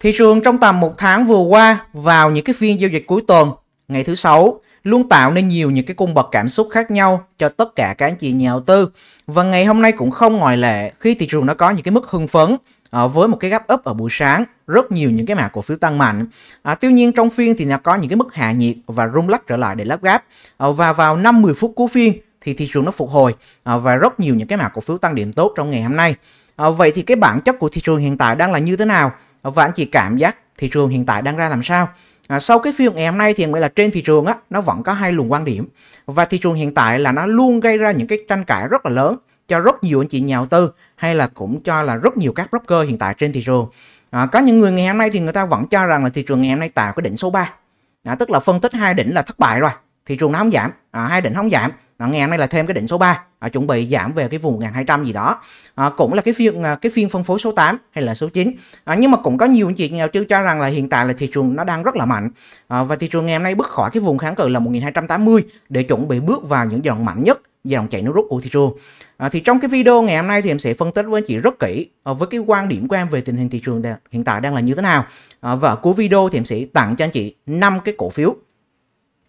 Thị trường trong tầm một tháng vừa qua vào những cái phiên giao dịch cuối tuần, ngày thứ sáu luôn tạo nên nhiều những cái cung bậc cảm xúc khác nhau cho tất cả các anh chị nhà đầu tư. Và ngày hôm nay cũng không ngoại lệ khi thị trường nó có những cái mức hưng phấn à, với một cái gap up ở buổi sáng, rất nhiều những cái mã cổ phiếu tăng mạnh. À, tuy nhiên trong phiên thì nó có những cái mức hạ nhiệt và rung lắc trở lại để lắp gáp. À, ờ, và vào 5-10 phút cuối phiên thì thị trường nó phục hồi à, và rất nhiều những cái mã cổ phiếu tăng điểm tốt trong ngày hôm nay. À, vậy thì cái bản chất của thị trường hiện tại đang là như thế nào? và anh chị cảm giác thị trường hiện tại đang ra làm sao à, sau cái phiên ngày hôm nay thì nghĩa là trên thị trường á nó vẫn có hai luồng quan điểm và thị trường hiện tại là nó luôn gây ra những cái tranh cãi rất là lớn cho rất nhiều anh chị nhà đầu tư hay là cũng cho là rất nhiều các broker hiện tại trên thị trường à, có những người ngày hôm nay thì người ta vẫn cho rằng là thị trường ngày hôm nay tạo cái đỉnh số 3 à, tức là phân tích hai đỉnh là thất bại rồi thị trường nó không giảm à, hai đỉnh không giảm à, ờ, ngày hôm nay là thêm cái đỉnh số 3 à, ờ, chuẩn bị giảm về cái vùng 1.200 gì đó à, cũng là cái phiên cái phiên phân phối số 8 hay là số 9 à, nhưng mà cũng có nhiều anh chị nghèo chứ cho rằng là hiện tại là thị trường nó đang rất là mạnh à, và thị trường ngày hôm nay bước khỏi cái vùng kháng cự là 1.280 để chuẩn bị bước vào những dòng mạnh nhất dòng chạy nước rút của thị trường à, thì trong cái video ngày hôm nay thì em sẽ phân tích với anh chị rất kỹ à, với cái quan điểm của em về tình hình thị trường hiện tại đang là như thế nào à, và ở cuối video thì em sẽ tặng cho anh chị 5 cái cổ phiếu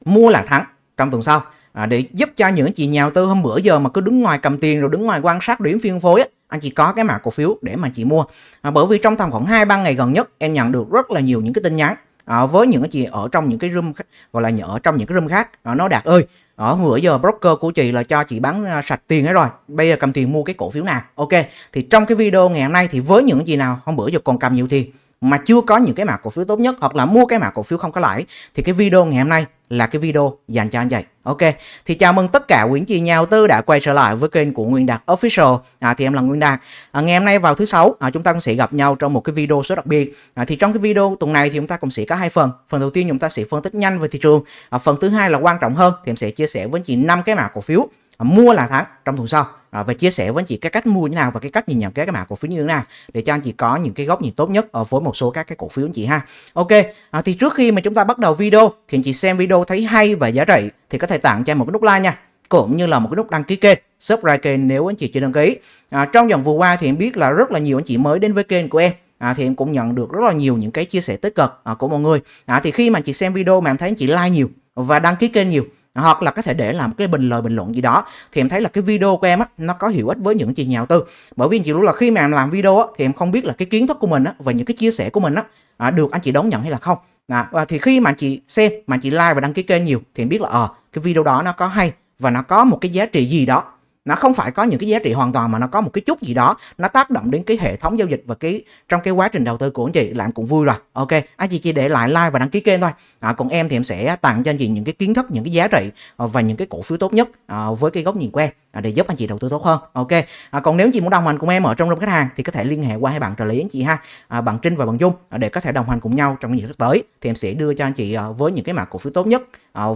mua là thắng trong tuần sau à, để giúp cho những chị nhà đầu tư hôm bữa giờ mà cứ đứng ngoài cầm tiền rồi đứng ngoài quan sát điểm phiên phối á, anh chị có cái mã cổ phiếu để mà chị mua à, bởi vì trong tầm khoảng hai ba ngày gần nhất em nhận được rất là nhiều những cái tin nhắn à, với những cái chị ở trong những cái room gọi là ở trong những cái room khác à, nó đạt ơi ở bữa giờ broker của chị là cho chị bán à, sạch tiền ấy rồi bây giờ cầm tiền mua cái cổ phiếu nào ok thì trong cái video ngày hôm nay thì với những chị nào hôm bữa giờ còn cầm nhiều tiền mà chưa có những cái mã cổ phiếu tốt nhất hoặc là mua cái mã cổ phiếu không có lãi thì cái video ngày hôm nay là cái video dành cho anh vậy. Ok, thì chào mừng tất cả quý anh chị nhà đầu tư đã quay trở lại với kênh của Nguyên Đạt Official. À, thì em là Nguyên Đạt. À, ngày hôm nay vào thứ sáu à, chúng ta cũng sẽ gặp nhau trong một cái video số đặc biệt. À, thì trong cái video tuần này thì chúng ta cũng sẽ có hai phần. Phần đầu tiên chúng ta sẽ phân tích nhanh về thị trường. À, phần thứ hai là quan trọng hơn thì em sẽ chia sẻ với chị năm cái mã cổ phiếu à, mua là thắng trong tuần sau. À, và chia sẻ với anh chị cái cách mua như nào và cái cách nhìn nhận các cái mã cổ phiếu như thế nào để cho anh chị có những cái góc nhìn tốt nhất ở ờ, với một số các cái cổ phiếu anh chị ha ok à, thì trước khi mà chúng ta bắt đầu video thì anh chị xem video thấy hay và giá trị thì có thể tặng cho em một cái nút like nha cũng như là một cái nút đăng ký kênh subscribe kênh nếu anh chị chưa đăng ký à, trong dòng vừa qua thì em biết là rất là nhiều anh chị mới đến với kênh của em à, thì em cũng nhận được rất là nhiều những cái chia sẻ tích cực à, của mọi người à, thì khi mà chị xem video mà em thấy anh chị like nhiều và đăng ký kênh nhiều hoặc là có thể để làm cái bình lời bình luận gì đó thì em thấy là cái video của em á nó có hiệu ích với những chị nhà đầu tư bởi vì chị luôn là khi mà em làm video á, thì em không biết là cái kiến thức của mình á, và những cái chia sẻ của mình á, à, được anh chị đón nhận hay là không à, và thì khi mà anh chị xem mà anh chị like và đăng ký kênh nhiều thì em biết là ờ à, cái video đó nó có hay và nó có một cái giá trị gì đó nó không phải có những cái giá trị hoàn toàn mà nó có một cái chút gì đó nó tác động đến cái hệ thống giao dịch và cái trong cái quá trình đầu tư của anh chị làm cũng vui rồi ok anh chị chỉ để lại like và đăng ký kênh thôi à, còn em thì em sẽ tặng cho anh chị những cái kiến thức những cái giá trị ờ, và những cái cổ phiếu tốt nhất à, với cái góc nhìn của à, để giúp anh chị đầu tư tốt hơn ok à, còn nếu anh chị muốn đồng hành cùng em ở trong room khách hàng thì có thể liên hệ qua hai bạn trợ lý anh chị ha à, bạn Trinh và bạn Dung à, để có thể đồng hành cùng nhau trong những sắp tới thì em sẽ đưa cho anh chị ờ, với những cái mã cổ phiếu tốt nhất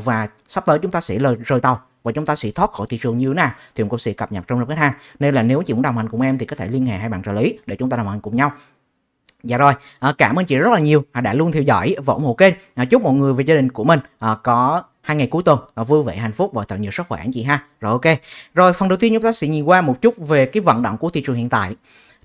và sắp tới chúng ta sẽ rời tàu và chúng ta sẽ thoát khỏi thị trường như thế nào thì mình cũng sẽ cập nhật trong lớp khách hàng nên là nếu chị muốn đồng hành cùng em thì có thể liên hệ hai bạn trợ lý để chúng ta đồng hành cùng nhau Dạ rồi, à, cảm ơn chị rất là nhiều à, đã luôn theo dõi và ủng hộ kênh. À, chúc mọi người và gia đình của mình có hai ngày cuối tuần vui vẻ hạnh phúc và tạo nhiều sức khỏe anh chị ha. Rồi ok. Rồi phần đầu tiên chúng ta sẽ nhìn qua một chút về cái vận động của thị trường hiện tại.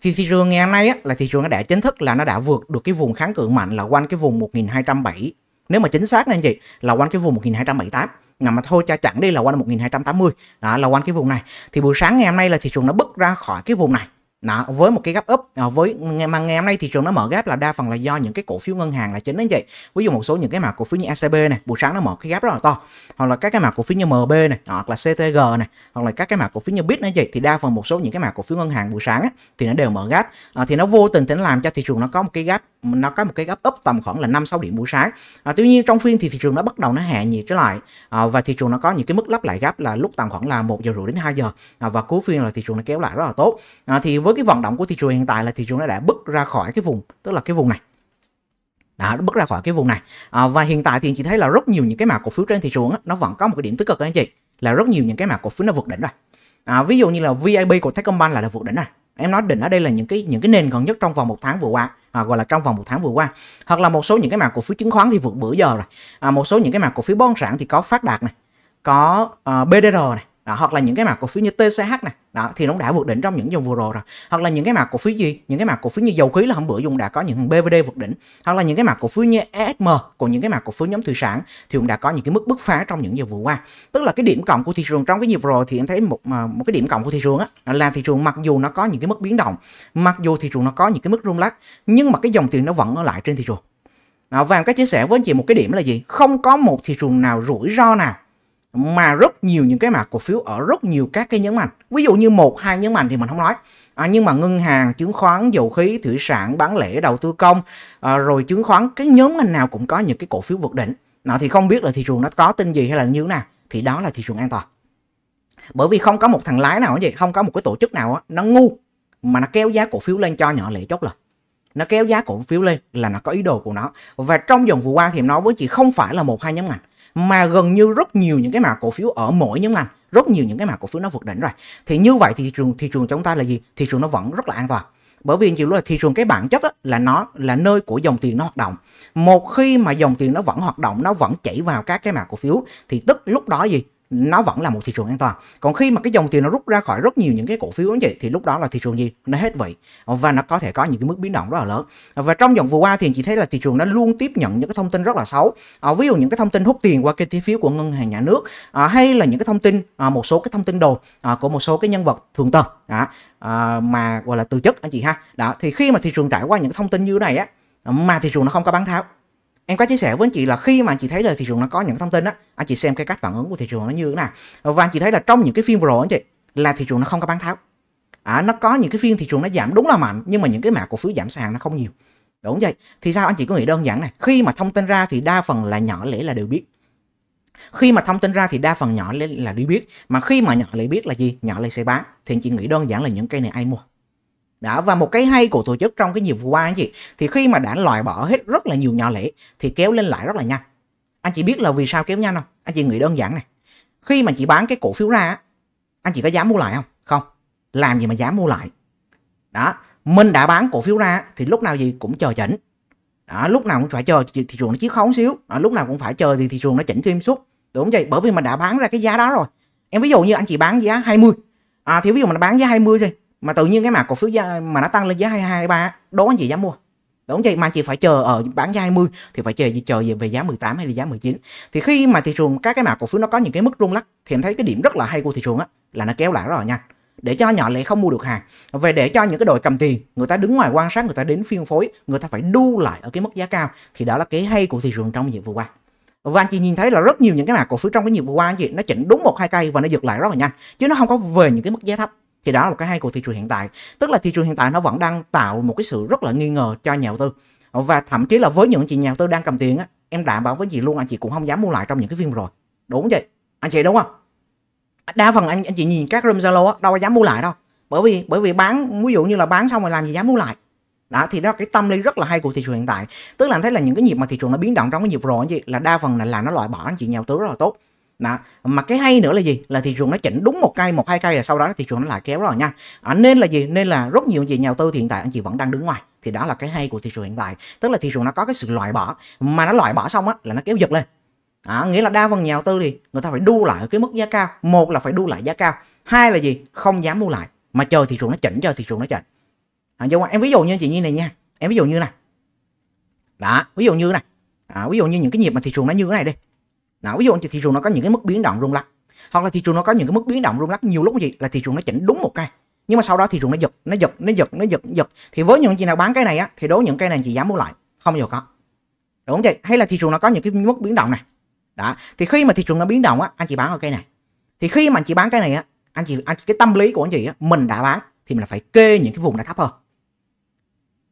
Thì thị trường ngày hôm nay á, là thị trường nó đã chính thức là nó đã vượt được cái vùng kháng cự mạnh là quanh cái vùng 1.207 nếu mà chính xác nha anh chị là quanh cái vùng 1278 mà thôi cha chẳng đi là quanh 1280 đó là quanh cái vùng này thì buổi sáng ngày hôm nay là thị trường nó bứt ra khỏi cái vùng này đó, với một cái gap up à, với mà ngày hôm nay thị trường nó mở gap là đa phần là do những cái cổ phiếu ngân hàng là chính anh vậy ví dụ một số những cái mặt cổ phiếu như ACB này buổi sáng nó mở cái gap rất là to hoặc là các cái mặt cổ phiếu như MB này hoặc là CTG này hoặc là các cái mặt cổ phiếu như Bit này vậy thì đa phần một số những cái mặt cổ phiếu ngân hàng buổi sáng á, thì nó đều mở gap à, thì nó vô tình tính làm cho thị trường nó có một cái gap nó có một cái gap up tầm khoảng là 5 6 điểm buổi sáng. À, tuy nhiên trong phiên thì thị trường nó bắt đầu nó hạ nhiệt trở lại à, và thị trường nó có những cái mức lắp lại gap là lúc tầm khoảng là một giờ rưỡi đến 2 giờ à, và cuối phiên là thị trường nó kéo lại rất là tốt. À, thì với cái vận động của thị trường hiện tại là thị trường nó đã bứt ra khỏi cái vùng tức là cái vùng này đã bứt ra khỏi cái vùng này à, và hiện tại thì anh chị thấy là rất nhiều những cái mã cổ phiếu trên thị trường á, nó vẫn có một cái điểm tích cực anh chị là rất nhiều những cái mã cổ phiếu nó vượt đỉnh rồi à, ví dụ như là VIP của Techcombank là đã vượt đỉnh này em nói đỉnh ở đây là những cái những cái nền gần nhất trong vòng một tháng vừa qua à, gọi là trong vòng một tháng vừa qua hoặc là một số những cái mã cổ phiếu chứng khoán thì vượt bữa giờ rồi à, một số những cái mã cổ phiếu bất động sản thì có phát đạt này có uh, ờ, BDR này đó, hoặc là những cái mã cổ phiếu như TCH này đó thì nó đã vượt đỉnh trong những dòng vừa rồi rồi hoặc là những cái mặt cổ phiếu gì những cái mặt cổ phiếu như dầu khí là hôm bữa dùng đã có những BVD vượt đỉnh hoặc là những cái mặt cổ phiếu như ESM còn những cái mặt cổ phiếu nhóm thủy sản thì cũng đã có những cái mức bứt phá trong những giờ vừa qua tức là cái điểm cộng của thị trường trong cái nhịp rồi thì em thấy một à, một cái điểm cộng của thị trường á là thị trường mặc dù nó có những cái mức biến động mặc dù thị trường nó có những cái mức rung lắc nhưng mà cái dòng tiền nó vẫn ở lại trên thị trường và em có chia sẻ với anh chị một cái điểm là gì không có một thị trường nào rủi ro nào mà rất nhiều những cái mặt cổ phiếu ở rất nhiều các cái nhấn mạnh ví dụ như một hai nhấn mạnh thì mình không nói à, nhưng mà ngân hàng chứng khoán dầu khí thủy sản bán lẻ đầu tư công à, rồi chứng khoán cái nhóm ngành nào cũng có những cái cổ phiếu vượt đỉnh nó thì không biết là thị trường nó có tin gì hay là như thế nào thì đó là thị trường an toàn bởi vì không có một thằng lái nào gì không có một cái tổ chức nào đó, nó ngu mà nó kéo giá cổ phiếu lên cho nhỏ lệ chốt lời nó kéo giá cổ phiếu lên là nó có ý đồ của nó và trong dòng vừa qua thì nó với chị không phải là một hai nhóm ngành mà gần như rất nhiều những cái mã cổ phiếu ở mỗi nhóm ngành rất nhiều những cái mã cổ phiếu nó vượt đỉnh rồi thì như vậy thì thị trường thị trường chúng ta là gì thị trường nó vẫn rất là an toàn bởi vì chịu là thị trường cái bản chất á, là nó là nơi của dòng tiền nó hoạt động một khi mà dòng tiền nó vẫn hoạt động nó vẫn chảy vào các cái mã cổ phiếu thì tức lúc đó gì nó vẫn là một thị trường an toàn còn khi mà cái dòng tiền nó rút ra khỏi rất nhiều những cái cổ phiếu anh chị, thì lúc đó là thị trường gì nó hết vậy và nó có thể có những cái mức biến động rất là lớn và trong dòng vừa qua thì chị thấy là thị trường nó luôn tiếp nhận những cái thông tin rất là xấu à, ví dụ những cái thông tin hút tiền qua kênh trái phiếu của ngân hàng nhà nước à, hay là những cái thông tin à, một số cái thông tin đồ à, của một số cái nhân vật thường tầng à, à, mà gọi là từ chức anh chị ha đó thì khi mà thị trường trải qua những cái thông tin như này á mà thị trường nó không có bán tháo em có chia sẻ với anh chị là khi mà anh chị thấy là thị trường nó có những thông tin á anh chị xem cái cách phản ứng của thị trường nó như thế nào và anh chị thấy là trong những cái phiên vừa rồi anh chị là thị trường nó không có bán tháo à, nó có những cái phiên thị trường nó giảm đúng là mạnh nhưng mà những cái mã cổ phiếu giảm sàn nó không nhiều đúng vậy thì sao anh chị có nghĩ đơn giản này khi mà thông tin ra thì đa phần là nhỏ lẻ là đều biết khi mà thông tin ra thì đa phần nhỏ lẻ là đều biết mà khi mà nhỏ lẻ biết là gì nhỏ lẻ sẽ bán thì anh chị nghĩ đơn giản là những cây này ai mua đó và một cái hay của tổ chức trong cái nhiệm vụ qua anh chị thì khi mà đã loại bỏ hết rất là nhiều nhỏ lẻ thì kéo lên lại rất là nhanh anh chị biết là vì sao kéo nhanh không anh chị nghĩ đơn giản này khi mà chị bán cái cổ phiếu ra anh chị có dám mua lại không không làm gì mà dám mua lại đó mình đã bán cổ phiếu ra thì lúc nào gì cũng chờ chỉnh đó, lúc nào cũng phải chờ thị trường nó chiếu khấu xíu đó, lúc nào cũng phải chờ thì thị trường nó chỉnh thêm suốt đúng vậy bởi vì mình đã bán ra cái giá đó rồi em ví dụ như anh chị bán giá 20 à, thì ví dụ mình bán giá 20 gì mà tự nhiên cái mã cổ phiếu giá, mà nó tăng lên giá 22 23 đố anh chị dám mua đúng không chị mà chị phải chờ ở bán giá 20 thì phải chờ gì chờ về giá 18 hay là giá 19 thì khi mà thị trường các cái mã cổ phiếu nó có những cái mức rung lắc thì em thấy cái điểm rất là hay của thị trường á là nó kéo lại rất là nhanh để cho nhỏ lẻ không mua được hàng về để cho những cái đội cầm tiền người ta đứng ngoài quan sát người ta đến phiên phối người ta phải đu lại ở cái mức giá cao thì đó là cái hay của thị trường trong nhiệm vừa qua và anh chị nhìn thấy là rất nhiều những cái mã cổ phiếu trong cái nhiệm vừa qua anh chị nó chỉnh đúng một hai cây và nó giật lại rất là nhanh chứ nó không có về những cái mức giá thấp thì đó là một cái hay của thị trường hiện tại tức là thị trường hiện tại nó vẫn đang tạo một cái sự rất là nghi ngờ cho nhà đầu tư và thậm chí là với những chị nhà đầu tư đang cầm tiền á em đảm bảo với chị luôn anh chị cũng không dám mua lại trong những cái phiên rồi đúng vậy anh chị đúng không đa phần anh anh chị nhìn các room zalo á đâu có dám mua lại đâu bởi vì bởi vì bán ví dụ như là bán xong rồi làm gì dám mua lại đó thì đó là cái tâm lý rất là hay của thị trường hiện tại tức là anh thấy là những cái nhịp mà thị trường nó biến động trong cái nhịp rồi anh chị là đa phần là là nó loại bỏ anh chị nhà đầu tư rất là tốt đó. mà cái hay nữa là gì là thị trường nó chỉnh đúng một cây một hai cây là sau đó thị trường nó lại kéo rồi nha à, nên là gì nên là rất nhiều gì nhà đầu tư thì hiện tại anh chị vẫn đang đứng ngoài thì đó là cái hay của thị trường hiện tại tức là thị trường nó có cái sự loại bỏ mà nó loại bỏ xong á là nó kéo giật lên à, nghĩa là đa phần nhà đầu tư thì người ta phải đu lại cái mức giá cao một là phải đu lại giá cao hai là gì không dám mua lại mà chờ thị trường nó chỉnh chờ thị trường nó chỉnh à, nhưng em ví dụ như chị như này nha em ví dụ như này đó ví dụ như này à, ví dụ như những cái nhịp mà thị trường nó như thế này đi nào ví dụ thì thị trường nó có những cái mức biến động rung lắc hoặc là thị trường nó có những cái mức biến động rung lắc nhiều lúc gì là thị trường nó chỉnh đúng một cây nhưng mà sau đó thị trường nó giật nó giật nó giật nó giật nó giật thì với những chị nào bán cái này á thì đối với những cây này chị dám mua lại không bao giờ có đúng không chị hay là thị trường nó có những cái mức biến động này đó thì khi mà thị trường nó biến động á anh chị bán ở cây này thì khi mà anh chị bán cái này á anh chị anh cái tâm lý của anh chị á mình đã bán thì mình phải kê những cái vùng đã thấp hơn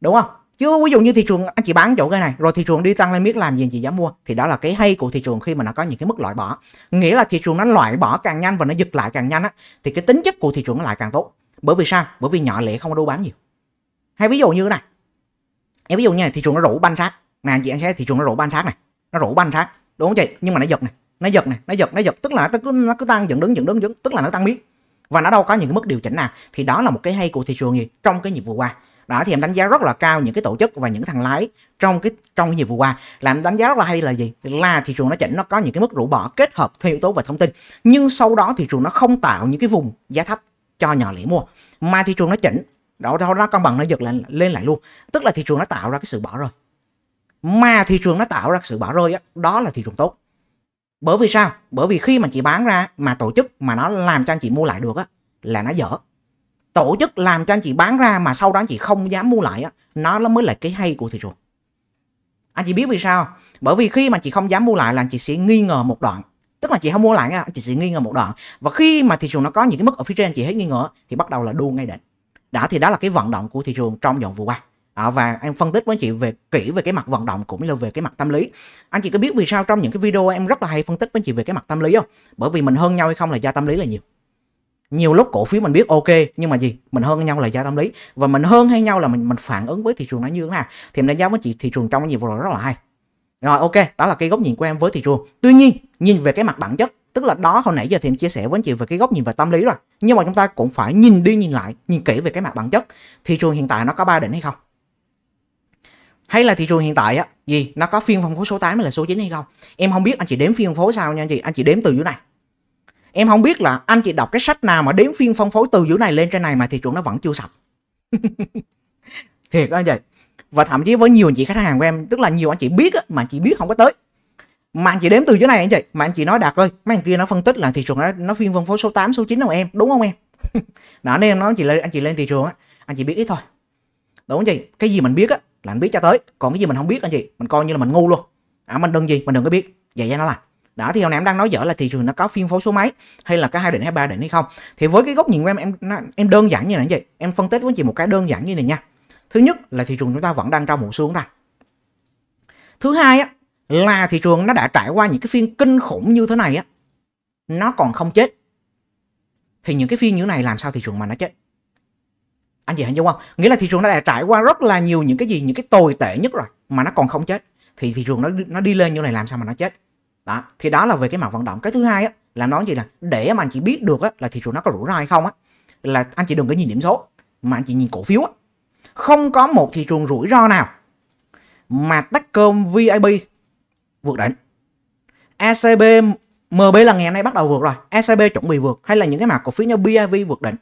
đúng không chứ ví dụ như thị trường anh chị bán chỗ cái này rồi thị trường đi tăng lên biết làm gì anh chị dám mua thì đó là cái hay của thị trường khi mà nó có những cái mức loại bỏ nghĩa là thị trường nó loại bỏ càng nhanh và nó giật lại càng nhanh á thì cái tính chất của thị trường nó lại càng tốt bởi vì sao bởi vì nhỏ lẻ không có đô bán nhiều hay ví dụ như thế này em ví dụ như này thị trường nó rủ banh sát nè anh chị anh sẽ thị trường nó rủ banh sát này nó rủ banh sát đúng không chị nhưng mà nó giật này nó giật này nó giật nó giật tức là nó cứ nó cứ tăng dựng đứng dựng đứng dựng tức là nó tăng biến và nó đâu có những cái mức điều chỉnh nào thì đó là một cái hay của thị trường gì trong cái nhịp vừa qua đó thì em đánh giá rất là cao những cái tổ chức và những thằng lái trong cái trong cái gì vừa qua là em đánh giá rất là hay là gì là thị trường nó chỉnh nó có những cái mức rũ bỏ kết hợp theo yếu tố và thông tin nhưng sau đó thị trường nó không tạo những cái vùng giá thấp cho nhỏ lẻ mua mà thị trường nó chỉnh đó đó nó cân bằng nó giật lên lên lại luôn tức là thị trường nó tạo ra cái sự bỏ rơi mà thị trường nó tạo ra sự bỏ rơi đó, đó là thị trường tốt bởi vì sao bởi vì khi mà chị bán ra mà tổ chức mà nó làm cho anh chị mua lại được á là nó dở tổ chức làm cho anh chị bán ra mà sau đó anh chị không dám mua lại á nó mới là cái hay của thị trường anh chị biết vì sao bởi vì khi mà chị không dám mua lại là anh chị sẽ nghi ngờ một đoạn tức là chị không mua lại nha anh chị sẽ nghi ngờ một đoạn và khi mà thị trường nó có những cái mức ở phía trên chị hết nghi ngờ thì bắt đầu là đua ngay đỉnh đã thì đó là cái vận động của thị trường trong dòng vừa qua à, và em phân tích với chị về kỹ về cái mặt vận động cũng như là về cái mặt tâm lý anh chị có biết vì sao trong những cái video em rất là hay phân tích với chị về cái mặt tâm lý không bởi vì mình hơn nhau hay không là do tâm lý là nhiều nhiều lúc cổ phiếu mình biết ok nhưng mà gì mình hơn nhau là do tâm lý và mình hơn hay nhau là mình mình phản ứng với thị trường nó như thế nào thì em đánh giá với chị thị trường trong cái gì vừa rồi rất là hay rồi ok đó là cái góc nhìn của em với thị trường tuy nhiên nhìn về cái mặt bản chất tức là đó hồi nãy giờ thì em chia sẻ với chị về cái góc nhìn về tâm lý rồi nhưng mà chúng ta cũng phải nhìn đi nhìn lại nhìn kỹ về cái mặt bản chất thị trường hiện tại nó có ba đỉnh hay không hay là thị trường hiện tại á gì nó có phiên phân phối số 8 hay là số 9 hay không em không biết anh chị đếm phiên phân phối sao nha anh chị anh chị đếm từ dưới này em không biết là anh chị đọc cái sách nào mà đếm phiên phân phối từ dưới này lên trên này mà thị trường nó vẫn chưa sập, thiệt anh vậy và thậm chí với nhiều anh chị khách hàng của em tức là nhiều anh chị biết mà anh chị biết không có tới mà anh chị đếm từ dưới này anh chị mà anh chị nói đạt ơi mấy anh kia nó phân tích là thị trường nó, nó phiên phân phối số 8, số 9 đâu em đúng không em đó nên em nói anh chị lên anh chị lên thị trường á anh chị biết ít thôi đúng không chị cái gì mình biết á là anh biết cho tới còn cái gì mình không biết anh chị mình coi như là mình ngu luôn à mình đừng gì mình đừng có biết vậy ra nó là đó thì hồi nãy em đang nói dở là thị trường nó có phiên phối số mấy hay là có hai định hay ba định hay không thì với cái góc nhìn của em em em đơn giản như là vậy em phân tích với chị một cái đơn giản như này nha thứ nhất là thị trường chúng ta vẫn đang trong một xuống ta thứ hai á, là thị trường nó đã trải qua những cái phiên kinh khủng như thế này á nó còn không chết thì những cái phiên như này làm sao thị trường mà nó chết anh chị hình dung không nghĩa là thị trường nó đã trải qua rất là nhiều những cái gì những cái tồi tệ nhất rồi mà nó còn không chết thì thị trường nó nó đi lên như này làm sao mà nó chết đó thì đó là về cái mặt vận động cái thứ hai á là nói gì là để mà anh chị biết được á, là thị trường nó có rủi ro hay không á là anh chị đừng có nhìn điểm số mà anh chị nhìn cổ phiếu á. không có một thị trường rủi ro nào mà tách cơm VIP vượt đỉnh ACB MB là ngày hôm nay bắt đầu vượt rồi ACB chuẩn bị vượt hay là những cái mặt cổ phiếu như BIV vượt đỉnh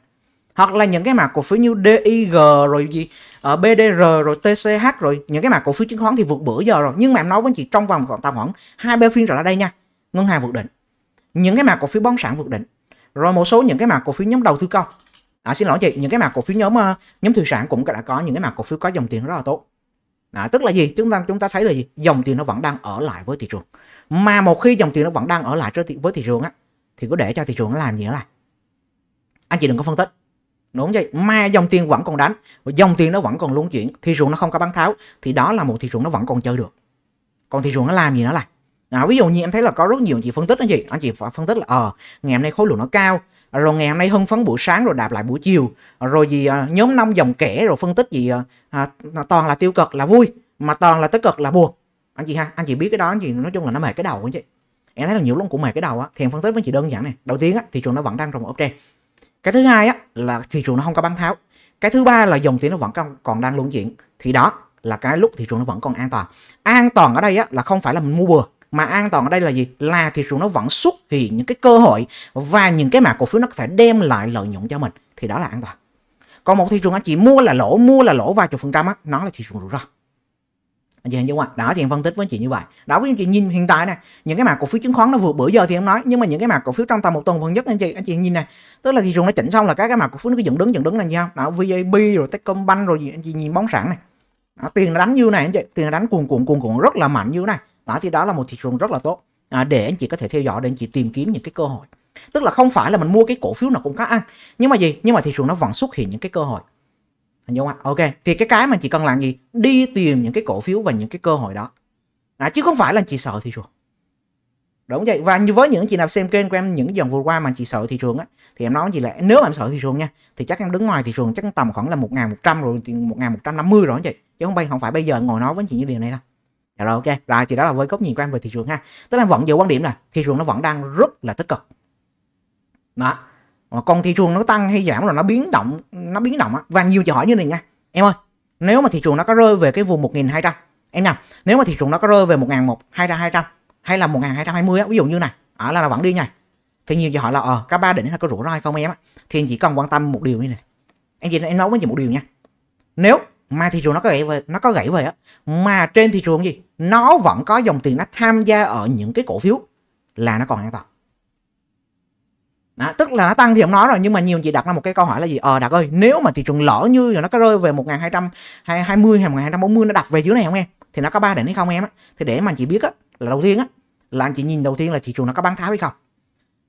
hoặc là những cái mã cổ phiếu như DIG rồi gì ở ờ, BDR rồi TCH rồi những cái mã cổ phiếu chứng khoán thì vượt bữa giờ rồi nhưng mà em nói với chị trong vòng khoảng tầm khoảng hai ba phiên trở lại đây nha ngân hàng vượt định những cái mã cổ phiếu bón sản vượt định rồi một số những cái mã cổ phiếu nhóm đầu tư công à, xin lỗi chị những cái mã cổ phiếu nhóm ờ, nhóm thủy sản cũng đã có những cái mã cổ phiếu có dòng tiền rất là tốt À, tức là gì chúng ta chúng ta thấy là gì dòng tiền nó vẫn đang ở lại với thị trường mà một khi dòng tiền nó vẫn đang ở lại với thị, với thị trường á thì cứ để cho thị trường nó làm gì nữa là anh chị đừng có phân tích đúng vậy mà dòng tiền vẫn còn đánh dòng tiền nó vẫn còn luân chuyển thị trường nó không có bán tháo thì đó là một thị trường nó vẫn còn chơi được còn thị trường nó làm gì nó làm à, ví dụ như em thấy là có rất nhiều anh chị phân tích anh chị anh chị phân tích là ờ à, ngày hôm nay khối lượng nó cao rồi ngày hôm nay hưng phấn buổi sáng rồi đạp lại buổi chiều rồi gì à, nhóm năm dòng kẻ rồi phân tích gì à, à toàn là tiêu cực là vui mà toàn là tích cực là buồn anh chị ha anh chị biết cái đó anh chị nói chung là nó mệt cái đầu anh chị em thấy là nhiều lúc cũng mệt cái đầu á thì em phân tích với chị đơn giản này đầu tiên á thị trường nó vẫn đang trong một uptrend cái thứ hai á, là thị trường nó không có bán tháo cái thứ ba là dòng tiền nó vẫn còn đang luân chuyển thì đó là cái lúc thị trường nó vẫn còn an toàn an toàn ở đây á, là không phải là mình mua bừa mà an toàn ở đây là gì là thị trường nó vẫn xuất hiện những cái cơ hội và những cái mã cổ phiếu nó có thể đem lại lợi nhuận cho mình thì đó là an toàn còn một thị trường anh chỉ mua là lỗ mua là lỗ vài chục phần trăm á nó là thị trường rủi ro anh chị hình dung không đó thì em phân tích với anh chị như vậy đó với anh chị nhìn hiện tại này những cái mặt cổ phiếu chứng khoán nó vượt bữa giờ thì em nói nhưng mà những cái mặt cổ phiếu trong tầm một tuần phần nhất anh chị anh chị nhìn này tức là thị trường nó chỉnh xong là các cái mặt cổ phiếu nó cứ dựng đứng dựng đứng là gì không đó vip rồi techcombank rồi gì anh chị nhìn bóng sản này đó, tiền nó đánh như này anh chị tiền nó đánh cuồn cuộn cuồn cuộn rất là mạnh như này đó thì đó là một thị trường rất là tốt à, để anh chị có thể theo dõi để anh chị tìm kiếm những cái cơ hội tức là không phải là mình mua cái cổ phiếu nào cũng có ăn nhưng mà gì nhưng mà thị trường nó vẫn xuất hiện những cái cơ hội Hình dung không? Ok, thì cái cái mà chị cần làm gì? Đi tìm những cái cổ phiếu và những cái cơ hội đó. À, chứ không phải là chị sợ thị trường. Đúng vậy. Và như với những chị nào xem kênh của em những dòng vừa qua mà chị sợ thị trường á thì em nói chị là nếu mà em sợ thị trường nha thì chắc em đứng ngoài thị trường chắc tầm khoảng là 1100 rồi 1150 rồi chị. Chứ không bay không phải bây giờ ngồi nói với chị như điều này đâu. Dạ rồi ok, là chị đó là với góc nhìn của em về thị trường ha. Tức là vẫn giữ quan điểm là thị trường nó vẫn đang rất là tích cực. Đó Ờ, còn thị trường nó tăng hay giảm rồi nó biến động nó biến động á và nhiều chị hỏi như này nha em ơi nếu mà thị trường nó có rơi về cái vùng 1200 em nha nếu mà thị trường nó có rơi về một một 1100 200 200 hay là 1220 á ví dụ như này ở là, là vẫn đi nha thì nhiều chị hỏi là ờ có ba đỉnh là có rủi ro hay không em á thì chỉ cần quan tâm một điều như này em chỉ em nói với chị một điều nha nếu mà thị trường nó có gãy về nó có gãy về á mà trên thị trường gì nó vẫn có dòng tiền nó tham gia ở những cái cổ phiếu là nó còn an toàn đó, tức là nó tăng thì không nói rồi nhưng mà nhiều chị đặt ra một cái câu hỏi là gì ờ đặt ơi nếu mà thị trường lỡ như rồi nó có rơi về một hai trăm 1220 hay 1240 nó đặt về dưới này không em thì nó có ba đỉnh hay không em á thì để mà chị biết á là đầu tiên á là anh chị nhìn đầu tiên là thị trường nó có bán tháo hay không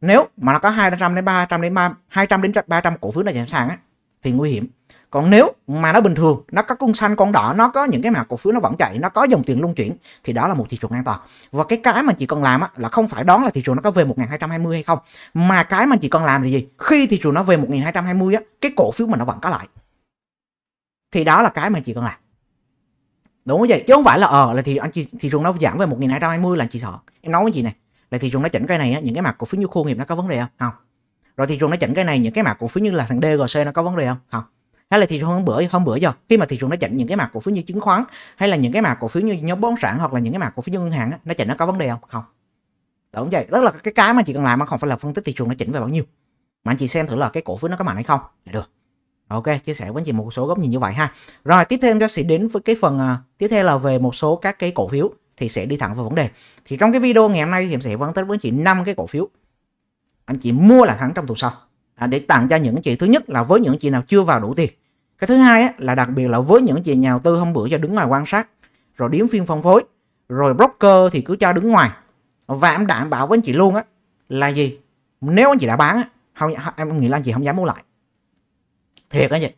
nếu mà nó có 200 đến 300 đến 300 đến 300 cổ phiếu này sẵn sàng á thì nguy hiểm còn nếu mà nó bình thường nó có cung xanh con đỏ nó có những cái mặt cổ phiếu nó vẫn chạy nó có dòng tiền luân chuyển thì đó là một thị trường an toàn và cái cái mà chị cần làm á, là không phải đón là thị trường nó có về 1220 hay không mà cái mà chị cần làm là gì khi thị trường nó về 1220 á cái cổ phiếu mà nó vẫn có lại thì đó là cái mà chị cần làm đúng không vậy chứ không phải là ờ là thì anh chị thị trường nó giảm về 1220 là chị sợ em nói với chị này là thị trường nó chỉnh cái này á, những cái mặt cổ phiếu như khu nghiệp nó có vấn đề không không rồi thị trường nó chỉnh cái này những cái mặt cổ phiếu như là thằng DGC nó có vấn đề không không hay là thị trường hôm bữa hôm bữa giờ khi mà thị trường nó chỉnh những cái mặt cổ phiếu như chứng khoán hay là những cái mặt cổ phiếu như nhóm bất động sản hoặc là những cái mặt cổ phiếu như ngân hàng nó chỉnh nó có vấn đề không không đúng vậy đó là cái cái mà chị cần làm mà không phải là phân tích thị trường nó chỉnh về bao nhiêu mà anh chị xem thử là cái cổ phiếu nó có mạnh hay không để dạ được ok chia sẻ với anh chị một số góc nhìn như vậy ha rồi tiếp theo cho sẽ đến với cái phần à, tiếp theo là về một số các cái cổ phiếu thì sẽ đi thẳng vào vấn đề thì trong cái video ngày hôm nay thì em sẽ phân tích với anh chị năm cái cổ phiếu anh chị mua là thắng trong tuần sau à, để tặng cho những chị thứ nhất là với những chị nào chưa vào đủ tiền cái thứ hai á, là đặc biệt là với những chị nhà đầu tư hôm bữa cho đứng ngoài quan sát rồi điếm phiên phân phối rồi broker thì cứ cho đứng ngoài và em đảm bảo với anh chị luôn á là gì nếu anh chị đã bán á không, em nghĩ là anh chị không dám mua lại thiệt anh chị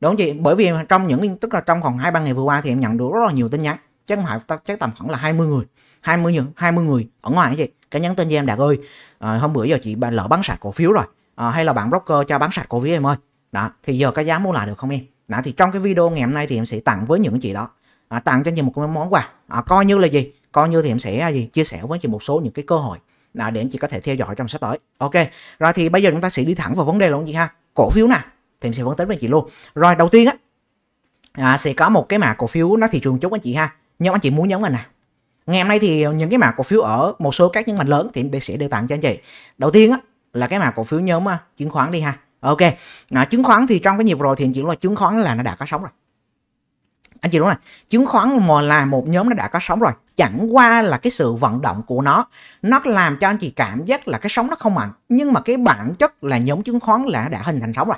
đúng không chị bởi vì trong những tức là trong khoảng hai ba ngày vừa qua thì em nhận được rất là nhiều tin nhắn chắc phải chắc tầm khoảng là 20 người 20 người 20 người ở ngoài anh chị cái nhắn tin cho em đạt ơi à, hôm bữa giờ chị lỡ bán sạc cổ phiếu rồi à, hay là bạn broker cho bán sạch cổ phiếu em ơi đó thì giờ cái giá mua lại được không em đó thì trong cái video ngày hôm nay thì em sẽ tặng với những chị đó à, tặng cho chị một cái món quà à, coi như là gì coi như thì em sẽ à, gì chia sẻ với chị một số những cái cơ hội là để chị có thể theo dõi trong sắp tới ok rồi thì bây giờ chúng ta sẽ đi thẳng vào vấn đề luôn chị ha cổ phiếu nào thì em sẽ phân tích với chị luôn rồi đầu tiên á à, sẽ có một cái mã cổ phiếu nó thị trường chốt anh chị ha nhưng anh chị muốn nhấn mình nào ngày hôm nay thì những cái mã cổ phiếu ở một số các những ngành lớn thì em sẽ đưa tặng cho anh chị đầu tiên á là cái mà cổ phiếu nhóm à, chứng khoán đi ha ok à, chứng khoán thì trong cái nhịp rồi thì anh chị là chứng khoán là nó đã có sóng rồi anh chị đúng rồi chứng khoán mà là một nhóm nó đã có sóng rồi chẳng qua là cái sự vận động của nó nó làm cho anh chị cảm giác là cái sóng nó không mạnh nhưng mà cái bản chất là nhóm chứng khoán là nó đã hình thành sóng rồi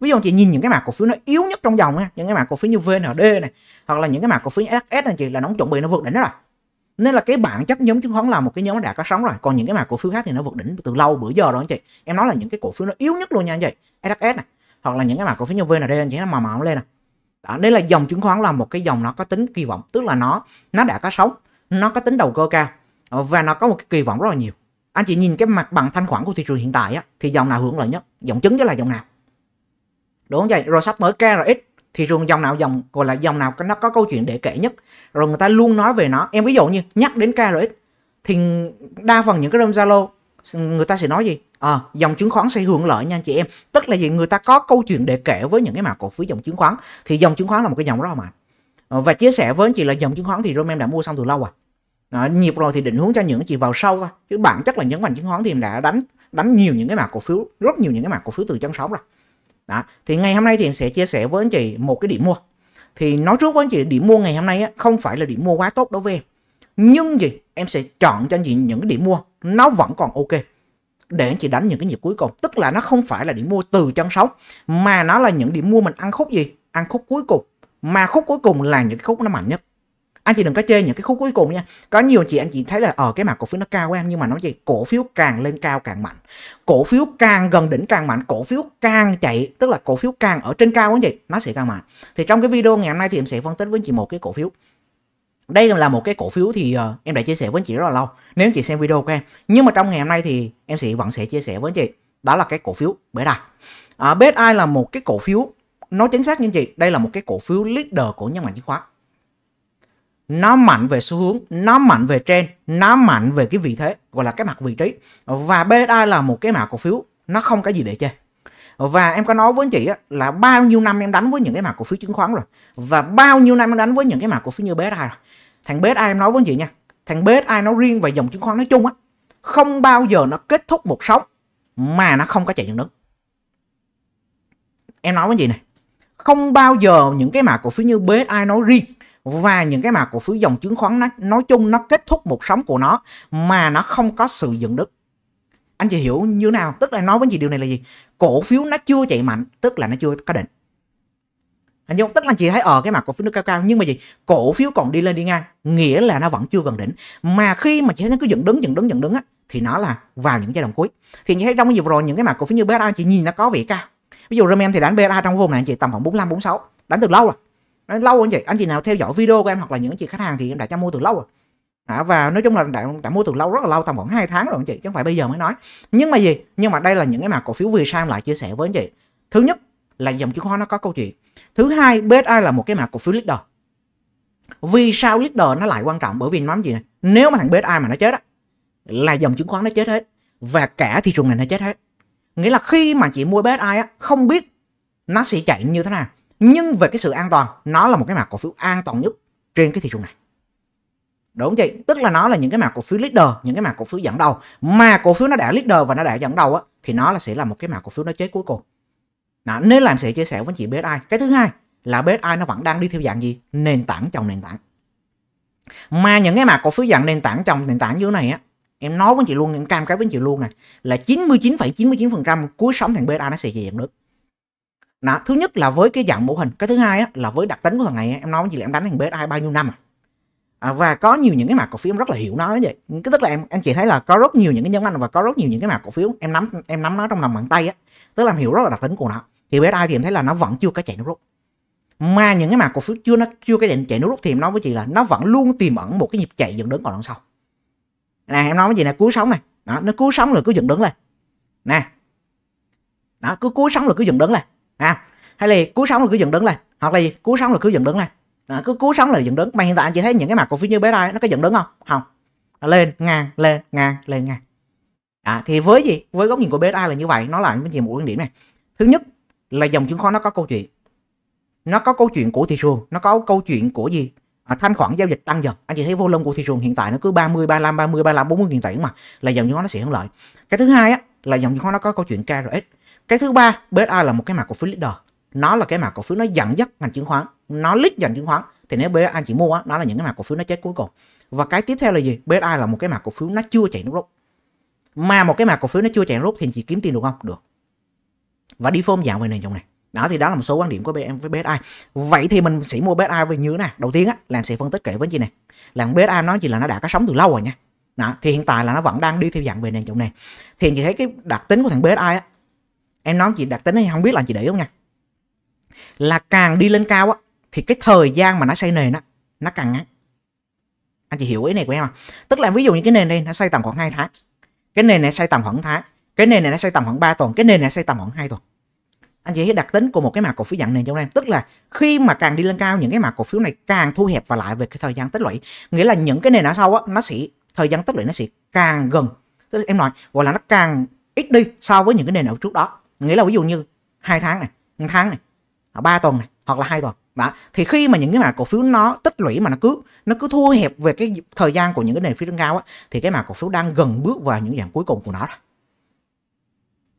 ví dụ anh chị nhìn những cái mã cổ phiếu nó yếu nhất trong dòng nha những cái mã cổ phiếu như VND này hoặc là những cái mã cổ phiếu như này anh chị là nó chuẩn bị nó vượt đỉnh đó rồi nên là cái bản chất nhóm chứng khoán là một cái nhóm đã có sóng rồi còn những cái mà cổ phiếu khác thì nó vượt đỉnh từ lâu bữa giờ đó anh chị em nói là những cái cổ phiếu nó yếu nhất luôn nha anh chị SHS này hoặc là những cái mà cổ phiếu như VND anh chị nó màu màu lên này đó đây là dòng chứng khoán là một cái dòng nó có tính kỳ vọng tức là nó nó đã có sóng nó có tính đầu cơ cao ờ, và nó có một cái kỳ vọng rất là nhiều anh chị nhìn cái mặt bằng thanh khoản của thị trường hiện tại á thì dòng nào hưởng lợi nhất dòng chứng chứ là dòng nào đúng không vậy rồi sắp tới KRX thì thường dòng nào dòng gọi là dòng nào nó có câu chuyện để kể nhất rồi người ta luôn nói về nó em ví dụ như nhắc đến KRX thì đa phần những cái room Zalo người ta sẽ nói gì à, dòng chứng khoán sẽ hưởng lợi nha anh chị em tức là gì người ta có câu chuyện để kể với những cái mã cổ phiếu dòng chứng khoán thì dòng chứng khoán là một cái dòng đó mà ờ, và chia sẻ với anh chị là dòng chứng khoán thì Rome em đã mua xong từ lâu rồi à, nhịp rồi thì định hướng cho những anh chị vào sâu thôi chứ bản chất là những ngành chứng khoán thì em đã đánh đánh nhiều những cái mã cổ phiếu rất nhiều những cái mã cổ phiếu từ chân sóng rồi đó thì ngày hôm nay thì sẽ chia sẻ với anh chị một cái điểm mua thì nói trước với anh chị điểm mua ngày hôm nay không phải là điểm mua quá tốt đối với em nhưng gì em sẽ chọn cho anh chị những cái điểm mua nó vẫn còn ok để anh chị đánh những cái nhịp cuối cùng tức là nó không phải là điểm mua từ chân sóng mà nó là những điểm mua mình ăn khúc gì ăn khúc cuối cùng mà khúc cuối cùng là những khúc nó mạnh nhất anh chị đừng có chơi những cái khúc cuối cùng nha có nhiều chị anh chị thấy là ở ờ, cái mặt cổ phiếu nó cao quá nhưng mà nó gì cổ phiếu càng lên cao càng mạnh cổ phiếu càng gần đỉnh càng mạnh cổ phiếu càng chạy tức là cổ phiếu càng ở trên cao quá vậy nó sẽ càng mạnh thì trong cái video ngày hôm nay thì em sẽ phân tích với chị một cái cổ phiếu đây là một cái cổ phiếu thì uh, em đã chia sẻ với chị rất là lâu nếu chị xem video của em nhưng mà trong ngày hôm nay thì em sẽ vẫn sẽ chia sẻ với chị đó là cái cổ phiếu bế đà à, bế đài là một cái cổ phiếu nói chính xác như chị đây là một cái cổ phiếu leader của nhân mạng chứng khoán nó mạnh về xu hướng nó mạnh về trên nó mạnh về cái vị thế gọi là cái mặt vị trí và BSI là một cái mã cổ phiếu nó không cái gì để chơi và em có nói với chị á, là bao nhiêu năm em đánh với những cái mã cổ phiếu chứng khoán rồi và bao nhiêu năm em đánh với những cái mã cổ phiếu như BSI rồi thằng BSI em nói với chị nha thằng BSI nó riêng và dòng chứng khoán nói chung á không bao giờ nó kết thúc một sóng mà nó không có chạy dựng đứng em nói với chị này không bao giờ những cái mã cổ phiếu như BSI nói riêng và những cái mã cổ phiếu dòng chứng khoán nó, nói chung nó kết thúc một sóng của nó mà nó không có sự dựng đứng anh chị hiểu như nào tức là nói với chị điều này là gì cổ phiếu nó chưa chạy mạnh tức là nó chưa có định anh chị tức là chị thấy ở ờ, cái mặt cổ phiếu nó cao cao nhưng mà gì cổ phiếu còn đi lên đi ngang nghĩa là nó vẫn chưa gần đỉnh mà khi mà chị thấy nó cứ dựng đứng dựng đứng dựng đứng á thì nó là vào những giai đoạn cuối thì như thấy trong cái dịp rồi những cái mặt cổ phiếu như BRA chị nhìn nó có vị cao ví dụ Remem thì đánh BRA trong vùng này anh chị tầm khoảng 45 46 đánh từ lâu rồi lâu anh chị anh chị nào theo dõi video của em hoặc là những chị khách hàng thì em đã cho mua từ lâu rồi à, và nói chung là đã, đã mua từ lâu rất là lâu tầm khoảng 2 tháng rồi anh chị chứ không phải bây giờ mới nói nhưng mà gì nhưng mà đây là những cái mà cổ phiếu vì Vietcom lại chia sẻ với anh chị thứ nhất là dòng chứng khoán nó có câu chuyện thứ hai BSI là một cái mã cổ phiếu leader vì sao leader nó lại quan trọng bởi vì nắm gì này nếu mà thằng BSI mà nó chết á là dòng chứng khoán nó chết hết và cả thị trường này nó chết hết nghĩa là khi mà chị mua BSI á không biết nó sẽ chạy như thế nào nhưng về cái sự an toàn nó là một cái mã cổ phiếu an toàn nhất trên cái thị trường này đúng không chị tức là nó là những cái mã cổ phiếu leader những cái mã cổ phiếu dẫn đầu mà cổ phiếu nó đã leader và nó đã dẫn đầu á thì nó là sẽ là một cái mã cổ phiếu nó chết cuối cùng đó, nên làm sẽ chia sẻ với chị BSI cái thứ hai là BSI nó vẫn đang đi theo dạng gì nền tảng chồng nền tảng mà những cái mã cổ phiếu dạng nền tảng chồng nền tảng dưới này á em nói với chị luôn em cam cái với chị luôn này là 99,99% ,99 cuối sống thằng BSI nó sẽ về dạng nước đó, thứ nhất là với cái dạng mẫu hình cái thứ hai á, là với đặc tính của thằng này em nói gì là em đánh thằng BSI bao nhiêu năm à. À, và có nhiều những cái mã cổ phiếu em rất là hiểu nó vậy cái tức là em anh chị thấy là có rất nhiều những cái nhân anh và có rất nhiều những cái mã cổ phiếu em nắm em nắm nó trong lòng bàn tay á tức là em hiểu rất là đặc tính của nó thì BSI thì em thấy là nó vẫn chưa có chạy nước rút mà những cái mã cổ phiếu chưa nó chưa cái định chạy nước rút thì em nói với chị là nó vẫn luôn tiềm ẩn một cái nhịp chạy dựng đứng còn đằng sau nè em nói với chị là cứu sống này đó nó cứu sống rồi cứ dựng đứng lên nè đó cứ cứu sống rồi cứ dựng đứng lên à hay là cứu sống là cứ dựng đứng lên hoặc là gì cứu sống là cứ dựng đứng lên à, cứ cứu sống là dựng đứng mà hiện tại anh chị thấy những cái mặt cổ phiếu như bé đây nó có dựng đứng không không lên ngang lên ngang lên ngang à, thì với gì với góc nhìn của BSI là như vậy nó là những gì một quan điểm này thứ nhất là dòng chứng khoán nó có câu chuyện nó có câu chuyện của thị trường nó có câu chuyện của gì à, thanh khoản giao dịch tăng dần anh chị thấy vô volume của thị trường hiện tại nó cứ 30 35 30 35 40 nghìn tỷ mà là dòng chứng khoán nó sẽ hưởng lợi cái thứ hai á là dòng chứng khoán nó có câu chuyện KRX cái thứ ba BSI là một cái mã cổ phiếu leader nó là cái mã cổ phiếu nó dẫn dắt ngành chứng khoán nó lead ngành chứng khoán thì nếu BSI chỉ mua á, nó là những cái mã cổ phiếu nó chết cuối cùng và cái tiếp theo là gì BSI là một cái mã cổ phiếu nó chưa chạy nước rút mà một cái mã cổ phiếu nó chưa chạy rút thì chỉ kiếm tiền được không được và đi phong dạng về nền dòng này đó thì đó là một số quan điểm của BM với BSI vậy thì mình sẽ mua BSI về như thế này, đầu tiên á làm sẽ phân tích kỹ với chị này là BSI nó chỉ là nó đã có sống từ lâu rồi nha đó, thì hiện tại là nó vẫn đang đi theo dạng về nền dòng này thì chị thấy cái đặc tính của thằng BSI á, em nói chị đặc tính hay không biết là chị để không nha là càng đi lên cao á thì cái thời gian mà nó xây nền á nó càng ngắn anh chị hiểu ý này của em à tức là ví dụ như cái nền đây nó xây tầm khoảng 2 tháng cái nền này xây tầm khoảng tháng cái nền này nó xây tầm khoảng 3 tuần cái nền này xây tầm khoảng 2 tuần anh chị thấy đặc tính của một cái mặt cổ phiếu dạng nền trong em tức là khi mà càng đi lên cao những cái mặt cổ phiếu này càng thu hẹp và lại về cái thời gian tích lũy nghĩa là những cái nền ở sau á nó sẽ thời gian tích lũy nó sẽ càng gần tức là em nói gọi là nó càng ít đi so với những cái nền ở trước đó nghĩa là ví dụ như hai tháng này một tháng này ba tuần này hoặc là hai tuần đó thì khi mà những cái mã cổ phiếu nó tích lũy mà nó cứ nó cứ thua hẹp về cái thời gian của những cái nền phiếu trên cao á thì cái mã cổ phiếu đang gần bước vào những dạng cuối cùng của nó rồi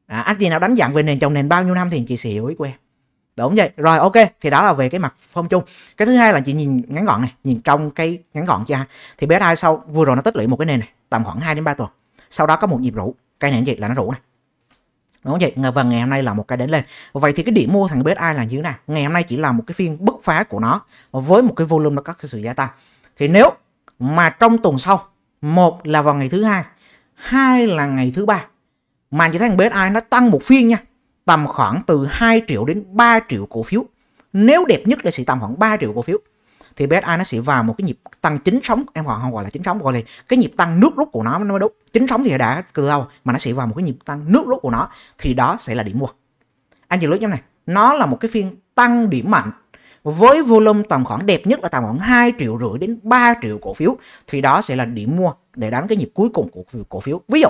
à, anh chị nào đánh dạng về nền chồng nền bao nhiêu năm thì chị sẽ hiểu ý của em đúng vậy rồi ok thì đó là về cái mặt phong chung cái thứ hai là chị nhìn ngắn gọn này nhìn trong cái ngắn gọn chưa thì bé hai sau vừa rồi nó tích lũy một cái nền này tầm khoảng 2 đến 3 tuần sau đó có một nhịp rũ, cái này gì là nó rũ này đúng không vậy và ngày hôm nay là một cái đến lên vậy thì cái điểm mua thằng BSI là như thế nào ngày hôm nay chỉ là một cái phiên bứt phá của nó với một cái volume nó có sự gia tăng thì nếu mà trong tuần sau một là vào ngày thứ hai hai là ngày thứ ba mà chỉ thằng BSI nó tăng một phiên nha tầm khoảng từ 2 triệu đến 3 triệu cổ phiếu nếu đẹp nhất là sẽ tầm khoảng 3 triệu cổ phiếu thì BSI nó sẽ vào một cái nhịp tăng chính sóng em còn không gọi là chính sóng gọi là cái nhịp tăng nước rút của nó nó mới đúng chính sóng thì đã từ lâu mà nó sẽ vào một cái nhịp tăng nước rút của nó thì đó sẽ là điểm mua anh chị lưu ý này nó là một cái phiên tăng điểm mạnh với volume tầm khoảng đẹp nhất là tầm khoảng 2 triệu rưỡi đến 3 triệu cổ phiếu thì đó sẽ là điểm mua để đánh cái nhịp cuối cùng của cổ phiếu ví dụ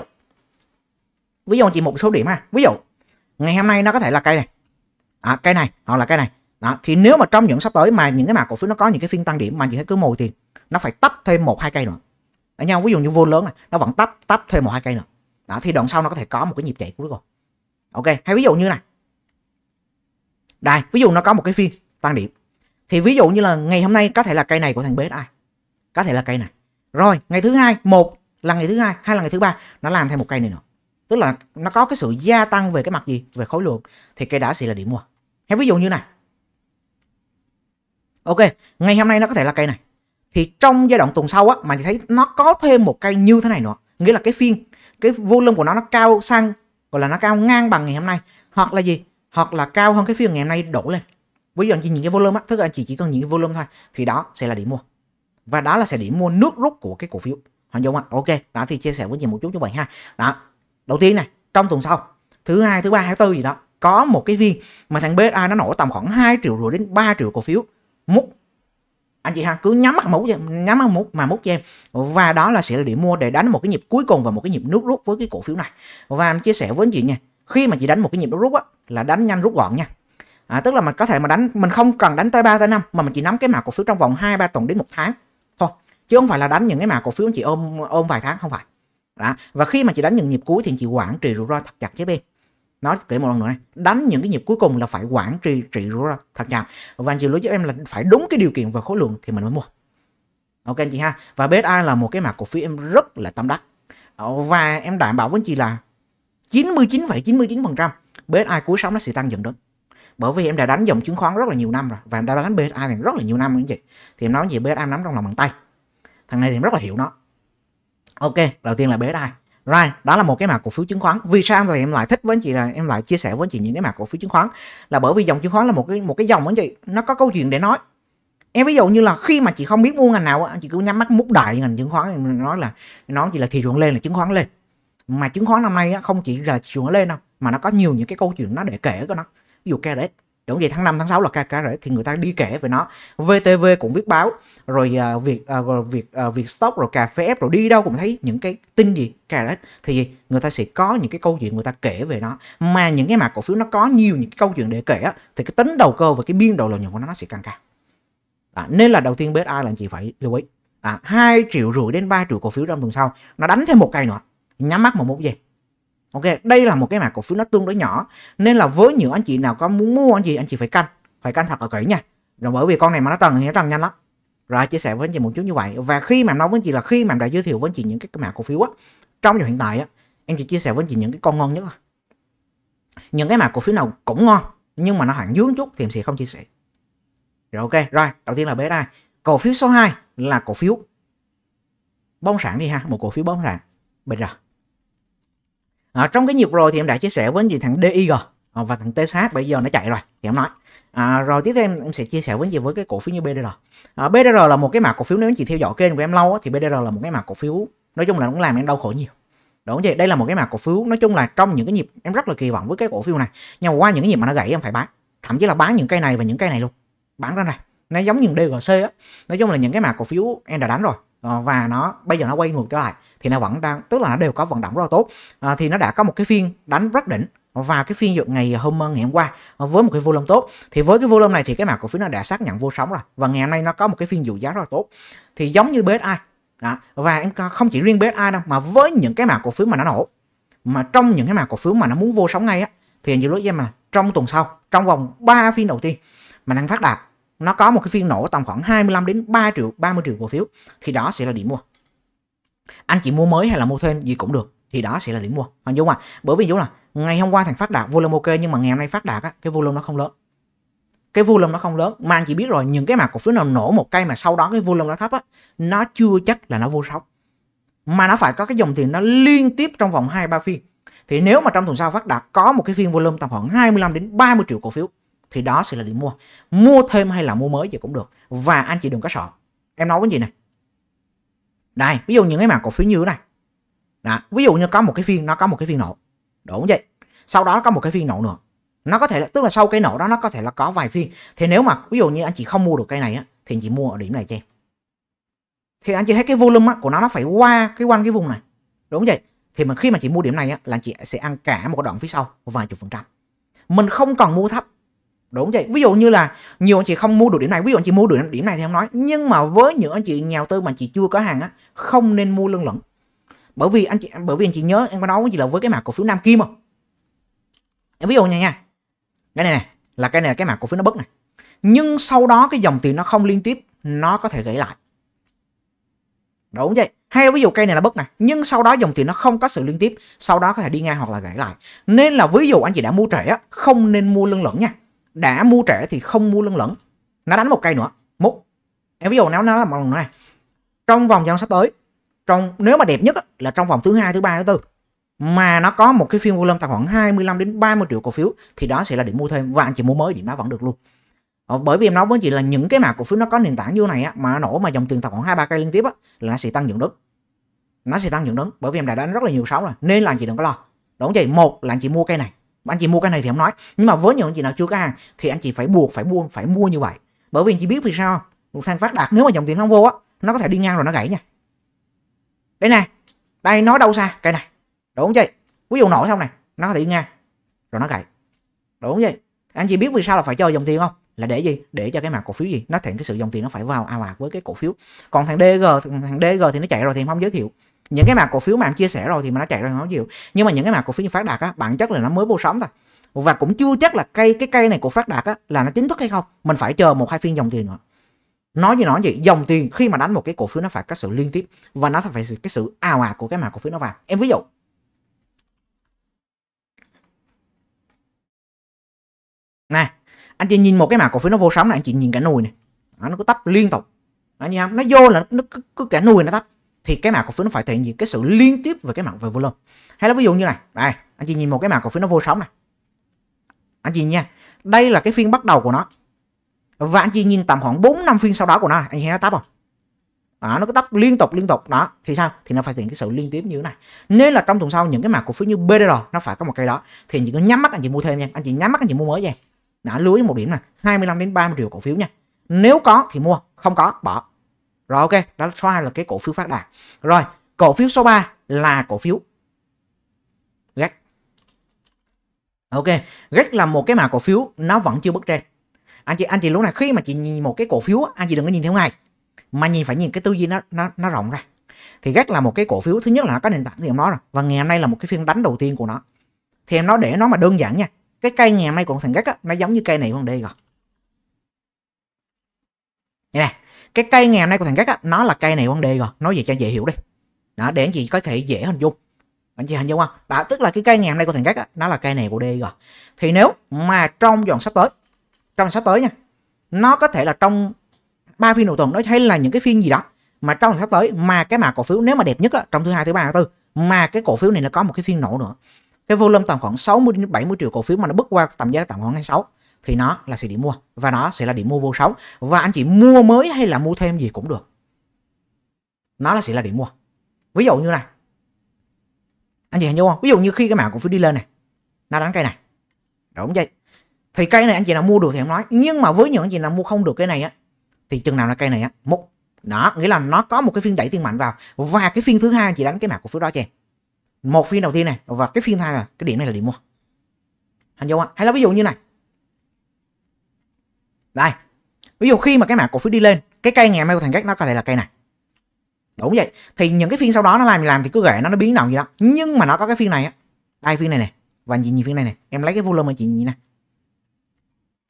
ví dụ chỉ một số điểm ha ví dụ ngày hôm nay nó có thể là cây này à, cây này hoặc là cây này đó thì nếu mà trong những sắp tới mà những cái mã cổ phiếu nó có những cái phiên tăng điểm mà những cái cứ mồi thì nó phải tấp thêm một hai cây nữa ở nhau ví dụ như vô lớn này nó vẫn tấp tấp thêm một hai cây nữa đó thì đoạn sau nó có thể có một cái nhịp chạy cuối cùng ok hay ví dụ như này đây ví dụ nó có một cái phiên tăng điểm thì ví dụ như là ngày hôm nay có thể là cây này của thằng bế ai có thể là cây này rồi ngày thứ hai một là ngày thứ hai hai là ngày thứ ba nó làm thêm một cây này nữa tức là nó có cái sự gia tăng về cái mặt gì về khối lượng thì cây đã sẽ là điểm mua hay ví dụ như này ok ngày hôm nay nó có thể là cây này thì trong giai đoạn tuần sau á mà chị thấy nó có thêm một cây như thế này nữa nghĩa là cái phiên cái volume của nó nó cao sang gọi là nó cao ngang bằng ngày hôm nay hoặc là gì hoặc là cao hơn cái phiên ngày hôm nay đổ lên ví dụ anh chị nhìn cái volume á tức là anh chị chỉ cần nhìn cái volume thôi thì đó sẽ là điểm mua và đó là sẽ điểm mua nước rút của cái cổ phiếu hoàn dung ạ ok đó thì chia sẻ với chị một chút như vậy ha đó đầu tiên này trong tuần sau thứ hai thứ ba thứ tư gì đó có một cái viên mà thằng BSI nó nổ tầm khoảng 2 triệu rưỡi đến 3 triệu cổ phiếu múc anh chị ha cứ nhắm mắt mút nhắm mắt mút mà mút cho em và đó là sẽ là điểm mua để đánh một cái nhịp cuối cùng và một cái nhịp nước rút với cái cổ phiếu này và em chia sẻ với anh chị nha khi mà chị đánh một cái nhịp rút á là đánh nhanh rút gọn nha à, tức là mình có thể mà đánh mình không cần đánh tới 3 tới 5 mà mình chỉ nắm cái mã cổ phiếu trong vòng 2 3 tuần đến một tháng thôi chứ không phải là đánh những cái mã cổ phiếu chị ôm ôm vài tháng không phải đó. và khi mà chị đánh những nhịp cuối thì chị quản trị rủi ro thật chặt với bên nói kể một lần nữa này đánh những cái nhịp cuối cùng là phải quản trị trị rủi ro thật chặt và chiều lối giúp em là phải đúng cái điều kiện và khối lượng thì mình mới mua ok anh chị ha và BSI là một cái mặt cổ phiếu em rất là tâm đắc ờ, và em đảm bảo với chị là 99,99% BSI cuối sóng nó sẽ tăng dần đến bởi vì em đã đánh dòng chứng khoán rất là nhiều năm rồi và em đã đánh BSI này rất là nhiều năm anh chị thì em nói gì BSI em nắm trong lòng bàn tay thằng này thì em rất là hiểu nó ok đầu tiên là BSI Right, đó là một cái mặt cổ phiếu chứng khoán. Vì sao thì em lại thích với anh chị là em lại chia sẻ với anh chị những cái mặt cổ phiếu chứng khoán là bởi vì dòng chứng khoán là một cái một cái dòng anh chị nó có câu chuyện để nói. Em ví dụ như là khi mà chị không biết mua ngành nào anh chị cứ nhắm mắt múc đại ngành chứng khoán em nói là nó chỉ là thị trường lên là chứng khoán lên. Mà chứng khoán năm nay không chỉ là thị trường lên đâu mà nó có nhiều những cái câu chuyện nó để kể của nó. Ví dụ KRS Đúng vậy tháng 5 tháng 6 là ca cá rễ thì người ta đi kể về nó. VTV cũng viết báo rồi uh, à, việc uh, à, việc uh, à, việc stock rồi cà phê ép rồi đi đâu cũng thấy những cái tin gì cà rễ thì người ta sẽ có những cái câu chuyện người ta kể về nó. Mà những cái mã cổ phiếu nó có nhiều những cái câu chuyện để kể á thì cái tính đầu cơ và cái biên độ lợi nhuận của nó nó sẽ càng cao. À, nên là đầu tiên BSI là anh chị phải lưu ý. À, 2 triệu rưỡi đến 3 triệu cổ phiếu trong tuần sau nó đánh thêm một cây nữa nhắm mắt một một giây ok đây là một cái mảng cổ phiếu nó tương đối nhỏ nên là với những anh chị nào có muốn mua anh chị anh chị phải canh phải canh thật là kỹ nha rồi bởi vì con này mà nó trần thì nó trần nhanh lắm rồi chia sẻ với anh chị một chút như vậy và khi mà nói với anh chị là khi mà em đã giới thiệu với anh chị những cái mảng cổ phiếu á trong giờ hiện tại á em chỉ chia sẻ với anh chị những cái con ngon nhất những cái mảng cổ phiếu nào cũng ngon nhưng mà nó hẳn dướng chút thì em sẽ không chia sẻ rồi ok rồi đầu tiên là bé đây cổ phiếu số 2 là cổ phiếu bông sản đi ha một cổ phiếu bông sản bây giờ à, trong cái nhịp rồi thì em đã chia sẻ với anh chị thằng DIG à, và thằng TSH bây giờ nó chạy rồi thì em nói à, rồi tiếp theo em, em sẽ chia sẻ với anh chị với cái cổ phiếu như BDR à, BDR là một cái mã cổ phiếu nếu anh chị theo dõi kênh của em lâu thì BDR là một cái mã cổ phiếu nói chung là cũng làm em đau khổ nhiều đúng vậy đây là một cái mã cổ phiếu nói chung là trong những cái nhịp em rất là kỳ vọng với cái cổ phiếu này nhưng mà qua những cái nhịp mà nó gãy em phải bán thậm chí là bán những cây này và những cây này luôn bán ra này nó giống như DGC á nói chung là những cái mã cổ phiếu em đã đánh rồi ờ, và nó bây giờ nó quay ngược trở lại thì nó vẫn đang tức là nó đều có vận động rất là tốt à, thì nó đã có một cái phiên đánh rất đỉnh và cái phiên dược ngày hôm ờ, ngày hôm qua ờ, với một cái volume tốt thì với cái volume này thì cái mã cổ phiếu nó đã xác nhận vô sóng rồi và ngày hôm nay nó có một cái phiên dụ giá rất là tốt thì giống như BSI đó. và em không chỉ riêng BSI đâu mà với những cái mã cổ phiếu mà nó nổ mà trong những cái mã cổ phiếu mà nó muốn vô sóng ngay á thì như lúc em là trong tuần sau trong vòng 3 phiên đầu tiên mà năng phát đạt nó có một cái phiên nổ tầm khoảng 25 đến 3 triệu 30 triệu cổ phiếu thì đó sẽ là điểm mua anh chỉ mua mới hay là mua thêm gì cũng được thì đó sẽ là điểm mua anh Dũng à bởi vì Dũng là ngày hôm qua thằng phát đạt volume ok nhưng mà ngày hôm nay phát đạt á, cái volume nó không lớn cái volume nó không lớn mà anh chỉ biết rồi những cái mặt cổ phiếu nào nổ một cây mà sau đó cái volume nó thấp á nó chưa chắc là nó vô sóng mà nó phải có cái dòng tiền nó liên tiếp trong vòng 2 ba phiên. Thì nếu mà trong tuần sau phát đạt có một cái phiên volume tầm khoảng 25 đến 30 triệu cổ phiếu thì đó sẽ là điểm mua. Mua thêm hay là mua mới gì cũng được và anh chị đừng có sợ. Em nói cái gì này, đây ví dụ những cái mã cổ phiếu như thế này đó, ví dụ như có một cái phiên nó có một cái phiên nổ đúng không vậy sau đó có một cái phiên nổ nữa nó có thể là tức là sau cái nổ đó nó có thể là có vài phiên thì nếu mà ví dụ như anh chị không mua được cây này á thì anh chị mua ở điểm này cho em thì anh chị thấy cái volume của nó nó phải qua cái quanh cái vùng này đúng vậy thì mà khi mà chị mua điểm này á, là chị sẽ ăn cả một đoạn phía sau vài chục phần trăm mình không còn mua thấp đúng vậy ví dụ như là nhiều anh chị không mua được điểm này ví dụ anh chị mua được điểm này thì em nói nhưng mà với những anh chị nhà tư mà anh chị chưa có hàng á không nên mua lưng lẫn bởi vì anh chị bởi vì anh chị nhớ em có nói gì là với cái mã cổ phiếu nam kim không ví dụ nha nha cái này nè là cái này là cái mã cổ phiếu nó bứt này nhưng sau đó cái dòng tiền nó không liên tiếp nó có thể gãy lại đúng vậy hay là ví dụ cây này là bứt này nhưng sau đó dòng tiền nó không có sự liên tiếp sau đó có thể đi ngang hoặc là gãy lại nên là ví dụ anh chị đã mua trẻ không nên mua lưng lẫn nha đã mua trẻ thì không mua lưng lẫn nó đánh một cây nữa múc em ví dụ nếu nó là vòng này trong vòng giao sắp tới trong nếu mà đẹp nhất là trong vòng thứ hai thứ ba thứ tư mà nó có một cái phiên volume tầm khoảng 25 đến 30 triệu cổ phiếu thì đó sẽ là điểm mua thêm và anh chị mua mới điểm đó vẫn được luôn ờ, bởi vì em nói với chị là những cái mà cổ phiếu nó có nền tảng như này á, mà nó nổ mà dòng tiền tầm khoảng hai ba cây liên tiếp á, là nó sẽ tăng dựng đứng nó sẽ tăng dựng đứng bởi vì em đã đánh rất là nhiều sóng rồi nên là anh chị đừng có lo đúng chị một là anh chị mua cây này anh chị mua cái này thì không nói nhưng mà với những anh chị nào chưa có hàng thì anh chị phải buộc phải mua phải mua như vậy bởi vì anh chị biết vì sao một thằng phát đạt nếu mà dòng tiền không vô á nó có thể đi ngang rồi nó gãy nha đây nè đây nó đâu xa cây này đúng không chị ví dụ nổi xong này nó có thể đi ngang rồi nó gãy đúng không chị anh chị biết vì sao là phải cho dòng tiền không là để gì để cho cái mặt cổ phiếu gì nó thành cái sự dòng tiền nó phải vào ao ạt với cái cổ phiếu còn thằng DG thằng DG thì nó chạy rồi thì em không giới thiệu những cái mã cổ phiếu mạng chia sẻ rồi thì mà nó chạy ra nó nhiều nhưng mà những cái mã cổ phiếu như phát đạt á bản chất là nó mới vô sóng thôi và cũng chưa chắc là cây cái cây này của phát đạt á, là nó chính thức hay không mình phải chờ một hai phiên dòng tiền nữa nói như nói vậy dòng tiền khi mà đánh một cái cổ phiếu nó phải có sự liên tiếp và nó phải cái sự ào ạt của cái mã cổ phiếu nó vào em ví dụ nè anh chị nhìn một cái mã cổ phiếu nó vô sóng này anh chị nhìn cả nùi này nó cứ tấp liên tục anh như nó vô là nó cứ, cứ cả nùi nó tấp thì cái mã cổ phiếu nó phải thể hiện cái sự liên tiếp về cái mặt về volume hay là ví dụ như này đây anh chị nhìn một cái mã cổ phiếu nó vô sóng này anh chị nha đây là cái phiên bắt đầu của nó và anh chị nhìn tầm khoảng 4 năm phiên sau đó của nó anh chị thấy nó tắt không à nó cứ tắt liên tục liên tục đó thì sao thì nó phải thể hiện cái sự liên tiếp như thế này nên là trong tuần sau những cái mã cổ phiếu như BDR nó phải có một cây đó thì anh chị cứ nhắm mắt anh chị mua thêm nha anh chị nhắm mắt anh chị mua mới nha đã lưu ý một điểm là 25 đến 30 triệu cổ phiếu nha nếu có thì mua không có bỏ rồi ok, đó số 2 là cái cổ phiếu phát đạt. Rồi, cổ phiếu số 3 là cổ phiếu GAC. E ok, GAC e là một cái mã cổ phiếu nó vẫn chưa bước trên. Anh chị anh chị lúc này khi mà chị nhìn một cái cổ phiếu anh chị đừng có nhìn theo ngày mà nhìn phải nhìn cái tư duy nó nó nó rộng ra. Thì GAC e là một cái cổ phiếu thứ nhất là nó có nền tảng thì em nói rồi và ngày hôm nay là một cái phiên đánh đầu tiên của nó. Thì em nói để nó mà đơn giản nha. Cái cây ngày hôm nay của thằng GAC á, nó giống như cây này của thằng D rồi. Như này cái cây ngày hôm nay của thằng gác á, nó là cây này quan đề rồi nói vậy cho dễ hiểu đi đó để anh chị có thể dễ hình dung anh chị hình dung không đó tức là cái cây ngày hôm nay của thằng gác á, nó là cây này của D rồi thì nếu mà trong dòng sắp tới trong sắp tới nha nó có thể là trong ba phiên đầu tuần nói hay là những cái phiên gì đó mà trong sắp tới mà cái mã cổ phiếu nếu mà đẹp nhất á, trong thứ hai thứ ba thứ tư mà cái cổ phiếu này nó có một cái phiên nổ nữa cái volume tầm khoảng 60 đến 70 triệu cổ phiếu mà nó bước qua tầm giá tầm khoảng 26 thì nó là sẽ điểm mua và nó sẽ là điểm mua vô sóng và anh chị mua mới hay là mua thêm gì cũng được nó là sẽ là điểm mua ví dụ như này anh chị hình dung không ví dụ như khi cái mã cổ phiếu đi lên này nó đánh cây này đúng vậy thì cây này anh chị nào mua được thì em nói nhưng mà với những anh chị nào mua không được cái này á thì chừng nào là cây này á một đó nghĩa là nó có một cái phiên đẩy tiền mạnh vào và cái phiên thứ hai anh chị đánh cái mã cổ phiếu đó cho em một phiên đầu tiên này và cái phiên thứ hai là cái điểm này là điểm mua anh dung không hay là ví dụ như này đây. Ví dụ khi mà cái mã cổ phiếu đi lên, cái cây ngày mai của thằng Jack nó có thể là cây này. Đúng vậy. Thì những cái phiên sau đó nó làm gì làm thì cứ gậy nó nó biến động gì đó. Nhưng mà nó có cái phiên này á. Đây phiên này nè. Và anh chị nhìn phiên này nè. Em lấy cái volume mà chị nhìn nè.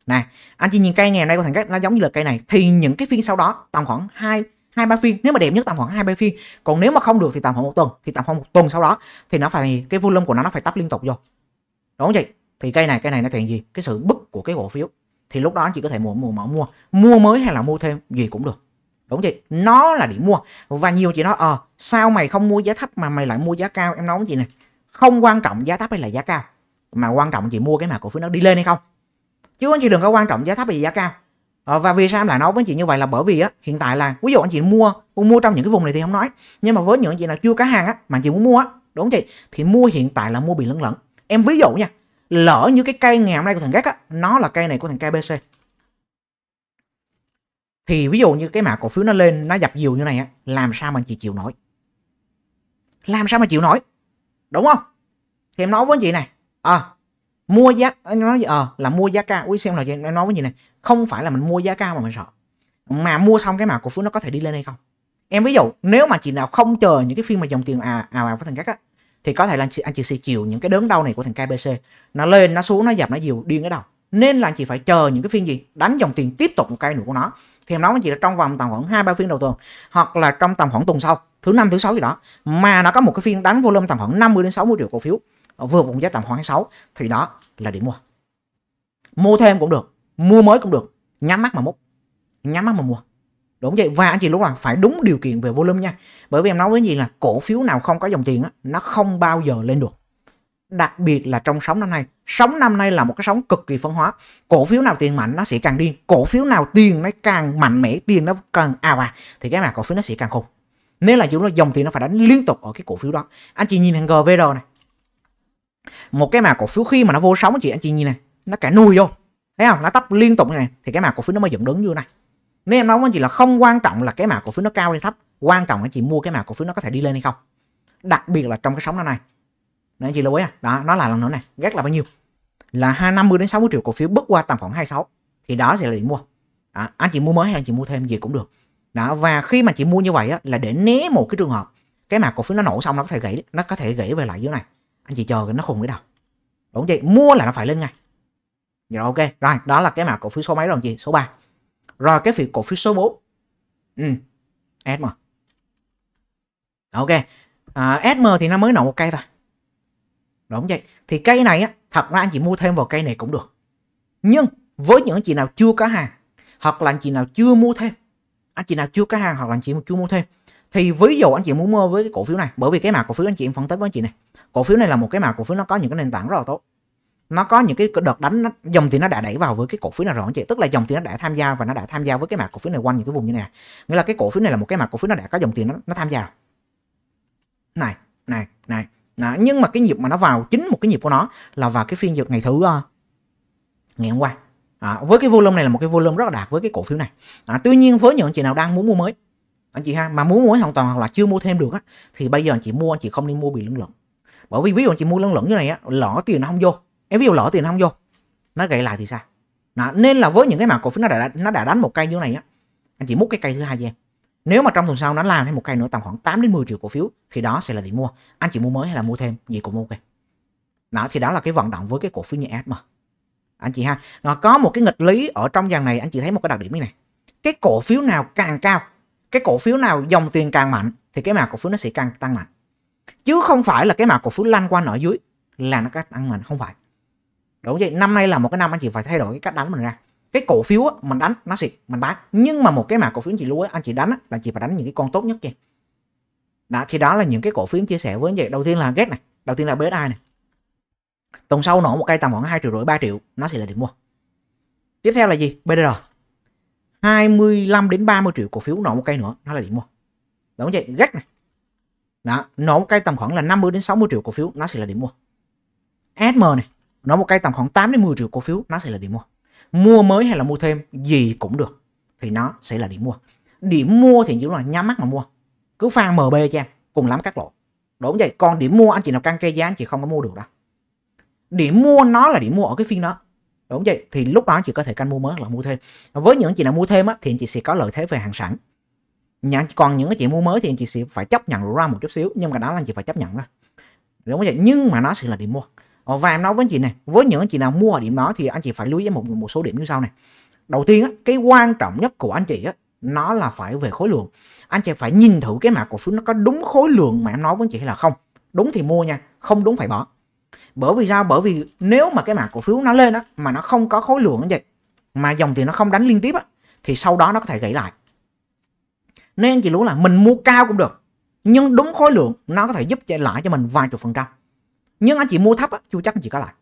Này, anh chị nhìn cây ngày hôm nay của thằng Jack nó giống như là cây này thì những cái phiên sau đó tầm khoảng 2 hai ba phiên nếu mà đẹp nhất tầm khoảng hai ba phiên còn nếu mà không được thì tầm khoảng một tuần thì tầm khoảng một tuần sau đó thì nó phải cái volume của nó nó phải tấp liên tục vô đúng vậy thì cây này cây này nó thể hiện gì cái sự bức của cái cổ phiếu thì lúc đó anh chị có thể mua mua mở mua mua mới hay là mua thêm gì cũng được đúng chị nó là điểm mua và nhiều chị nói ờ sao mày không mua giá thấp mà mày lại mua giá cao em nói với chị này không quan trọng giá thấp hay là giá cao mà quan trọng chị mua cái mà cổ phiếu nó đi lên hay không chứ anh chị đừng có quan trọng giá thấp hay giá cao ờ, và vì sao em lại nói với chị như vậy là bởi vì á hiện tại là ví dụ anh chị mua mua trong những cái vùng này thì không nói nhưng mà với những anh chị nào chưa cá hàng á mà chị muốn mua á đúng chị thì mua hiện tại là mua bị lẫn lẫn em ví dụ nha lỡ như cái cây ngày hôm nay của thằng gác á nó là cây này của thằng kbc thì ví dụ như cái mã cổ phiếu nó lên nó dập dìu như này á làm sao mà chị chịu nổi làm sao mà chịu nổi đúng không thì em nói với chị này à, mua giá em nói ờ à, là mua giá cao quý xem là em nói với chị này không phải là mình mua giá cao mà mình sợ mà mua xong cái mã cổ phiếu nó có thể đi lên hay không em ví dụ nếu mà chị nào không chờ những cái phiên mà dòng tiền à, à ào ào với thằng các á thì có thể là anh chị, anh chị sẽ chịu những cái đớn đau này của thằng KBC nó lên nó xuống nó dập nó dìu điên cái đầu nên là anh chị phải chờ những cái phiên gì đánh dòng tiền tiếp tục một cây nữa của nó thì em nói anh chị là trong vòng tầm khoảng hai ba phiên đầu tuần hoặc là trong tầm khoảng tuần sau thứ năm thứ sáu gì đó mà nó có một cái phiên đánh volume tầm khoảng 50 đến 60 triệu cổ phiếu vừa vùng giá tầm khoảng 6 thì đó là điểm mua mua thêm cũng được mua mới cũng được nhắm mắt mà múc nhắm mắt mà mua đúng vậy và anh chị lúc là phải đúng điều kiện về volume nha bởi vì em nói với gì là cổ phiếu nào không có dòng tiền á nó không bao giờ lên được đặc biệt là trong sóng năm nay sóng năm nay là một cái sóng cực kỳ phân hóa cổ phiếu nào tiền mạnh nó sẽ càng điên cổ phiếu nào tiền nó càng mạnh mẽ tiền nó càng ào à thì cái mà cổ phiếu nó sẽ càng khủng nên là chúng nó dòng tiền nó phải đánh liên tục ở cái cổ phiếu đó anh chị nhìn hàng gvr này một cái mà cổ phiếu khi mà nó vô sóng chị anh chị nhìn này nó cả nuôi vô thấy không nó tấp liên tục như này thì cái mà cổ phiếu nó mới dựng đứng như này nếu em nói với anh chị là không quan trọng là cái mã cổ phiếu nó cao hay thấp quan trọng anh chị mua cái mã cổ phiếu nó có thể đi lên hay không đặc biệt là trong cái sóng năm nay nên anh chị lưu ý à đó nó là lần nữa này rất là bao nhiêu là 50 đến 60 triệu cổ phiếu bước qua tầm khoảng 26 thì đó sẽ là điểm mua à, anh chị mua mới hay anh chị mua thêm gì cũng được đó và khi mà chị mua như vậy á, là để né một cái trường hợp cái mã cổ phiếu nó nổ xong nó có thể gãy nó có thể gãy về lại dưới này anh chị chờ nó khùng cái đầu đúng không chị mua là nó phải lên ngay rồi dạ, ok rồi đó là cái mã cổ phiếu số mấy rồi chị số 3 rồi cái phiếu cổ phiếu số 4. Ừ. SM. Ok. À, SM thì nó mới nổ một cây thôi. đúng vậy. Thì cây này á, thật ra anh chị mua thêm vào cây này cũng được. Nhưng với những chị nào chưa có hàng hoặc là anh chị nào chưa mua thêm, anh chị nào chưa có hàng hoặc là anh chị chưa mua thêm thì ví dụ anh chị muốn mua với cái cổ phiếu này bởi vì cái mã cổ phiếu anh chị em phân tích với anh chị này cổ phiếu này là một cái mã cổ phiếu nó có những cái nền tảng rất là tốt nó có những cái đợt đánh nó, dòng tiền nó đã đẩy vào với cái cổ phiếu này rồi anh chị tức là dòng tiền nó đã tham gia và nó đã tham gia với cái mặt cổ phiếu này quanh những cái vùng như này à? nghĩa là cái cổ phiếu này là một cái mặt cổ phiếu nó đã có dòng tiền nó, nó tham gia này này này đó. nhưng mà cái nhịp mà nó vào chính một cái nhịp của nó là vào cái phiên dược ngày thứ uh, ngày hôm qua à, với cái volume này là một cái volume rất là đạt với cái cổ phiếu này à, tuy nhiên với những anh chị nào đang muốn mua mới anh chị ha mà muốn mua mới hoàn toàn hoặc là chưa mua thêm được á thì bây giờ anh chị mua anh chị không nên mua bị lưng lửng bởi vì ví dụ anh chị mua lưng lửng như này á lỡ tiền nó không vô em ví dụ lỡ tiền không vô nó gậy lại thì sao đó, nên là với những cái mã cổ phiếu nó đã nó đã đánh một cây như này á anh chỉ múc cái cây thứ hai cho em nếu mà trong tuần sau nó làm thêm một cây nữa tầm khoảng 8 đến 10 triệu cổ phiếu thì đó sẽ là điểm mua anh chỉ mua mới hay là mua thêm gì cũng ok đó thì đó là cái vận động với cái cổ phiếu như mà, anh chị ha Rồi, à, có một cái nghịch lý ở trong dàn này anh chị thấy một cái đặc điểm như này cái cổ phiếu nào càng cao cái cổ phiếu nào dòng tiền càng mạnh thì cái mã cổ phiếu nó sẽ càng tăng mạnh chứ không phải là cái mã cổ phiếu lăn quanh ở dưới là nó càng tăng mạnh không phải đúng vậy năm nay là một cái năm anh chị phải thay đổi cái cách đánh mình ra cái cổ phiếu á, mình đánh nó xịt mình bán nhưng mà một cái mà cổ phiếu anh chị lưu ý anh chị đánh á, là chị phải đánh những cái con tốt nhất kìa đó thì đó là những cái cổ phiếu chia sẻ với anh chị đầu tiên là ghét này đầu tiên là BSI này tuần sau nổ một cây tầm khoảng hai triệu rưỡi ba triệu nó sẽ là điểm mua tiếp theo là gì BDR 25 đến 30 triệu cổ phiếu nổ một cây nữa nó là điểm mua đúng vậy ghét này đó nổ một cây tầm khoảng là 50 đến 60 triệu cổ phiếu nó sẽ là điểm mua SM này nó một cái tầm khoảng 8 đến 10 triệu cổ phiếu nó sẽ là điểm mua mua mới hay là mua thêm gì cũng được thì nó sẽ là điểm mua điểm mua thì chỉ là nhắm mắt mà mua cứ phan mb cho em cùng lắm các lỗ đúng vậy còn điểm mua anh chị nào căng cây giá anh chị không có mua được đâu điểm mua nó là điểm mua ở cái phiên đó đúng vậy thì lúc đó anh chị có thể canh mua mới hoặc là mua thêm với những anh chị nào mua thêm á, thì anh chị sẽ có lợi thế về hàng sẵn nhà còn những cái chị mua mới thì anh chị sẽ phải chấp nhận rủi một chút xíu nhưng mà đó là anh chị phải chấp nhận thôi đúng vậy nhưng mà nó sẽ là điểm mua Ờ, và em nói với anh chị này với những anh chị nào mua ở điểm đó thì anh chị phải lưu ý một một số điểm như sau này đầu tiên cái quan trọng nhất của anh chị á, nó là phải về khối lượng anh chị phải nhìn thử cái mã cổ phiếu nó có đúng khối lượng mà em nói với anh chị hay là không đúng thì mua nha không đúng phải bỏ bởi vì sao bởi vì nếu mà cái mã cổ phiếu nó lên á, mà nó không có khối lượng như vậy mà dòng thì nó không đánh liên tiếp á, thì sau đó nó có thể gãy lại nên anh chị luôn là mình mua cao cũng được nhưng đúng khối lượng nó có thể giúp lại cho mình vài chục phần trăm nhưng anh chị mua thấp á chưa chắc anh chị có lại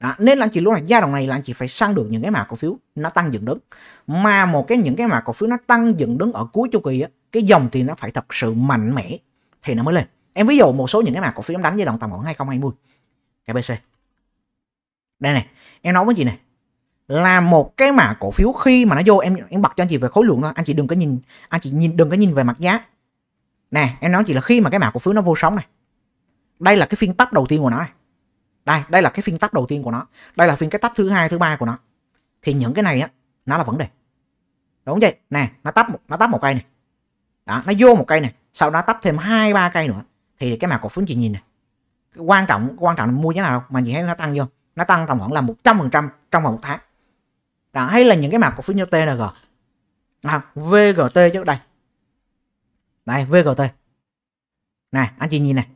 đó, nên là anh chị lúc này giai đoạn này là anh chị phải săn được những cái mã cổ phiếu nó tăng dựng đứng mà một cái những cái mã cổ phiếu nó tăng dựng đứng ở cuối chu kỳ á cái dòng thì nó phải thật sự mạnh mẽ thì nó mới lên em ví dụ một số những cái mã cổ phiếu em đánh giai đoạn tầm khoảng 2020 KBC đây này em nói với chị này là một cái mã cổ phiếu khi mà nó vô em em bật cho anh chị về khối lượng thôi anh chị đừng có nhìn anh chị nhìn đừng có nhìn về mặt giá nè em nói chị là khi mà cái mã cổ phiếu nó vô sóng này đây là cái phiên tắt đầu tiên của nó đây đây là cái phiên tắt đầu tiên của nó đây là phiên cái tắt thứ hai thứ ba của nó thì những cái này á nó là vấn đề đúng vậy nè nó tắt nó tắt một cây này đó nó vô một cây này sau đó tắt thêm hai ba cây nữa thì cái mặt cổ phiếu chị nhìn này quan trọng quan trọng là mua thế nào mà chị thấy nó tăng vô nó tăng tầm khoảng là 100% trong vòng một tháng đó, hay là những cái mã cổ phiếu như TNG à, VGT trước đây đây VGT này anh chị nhìn này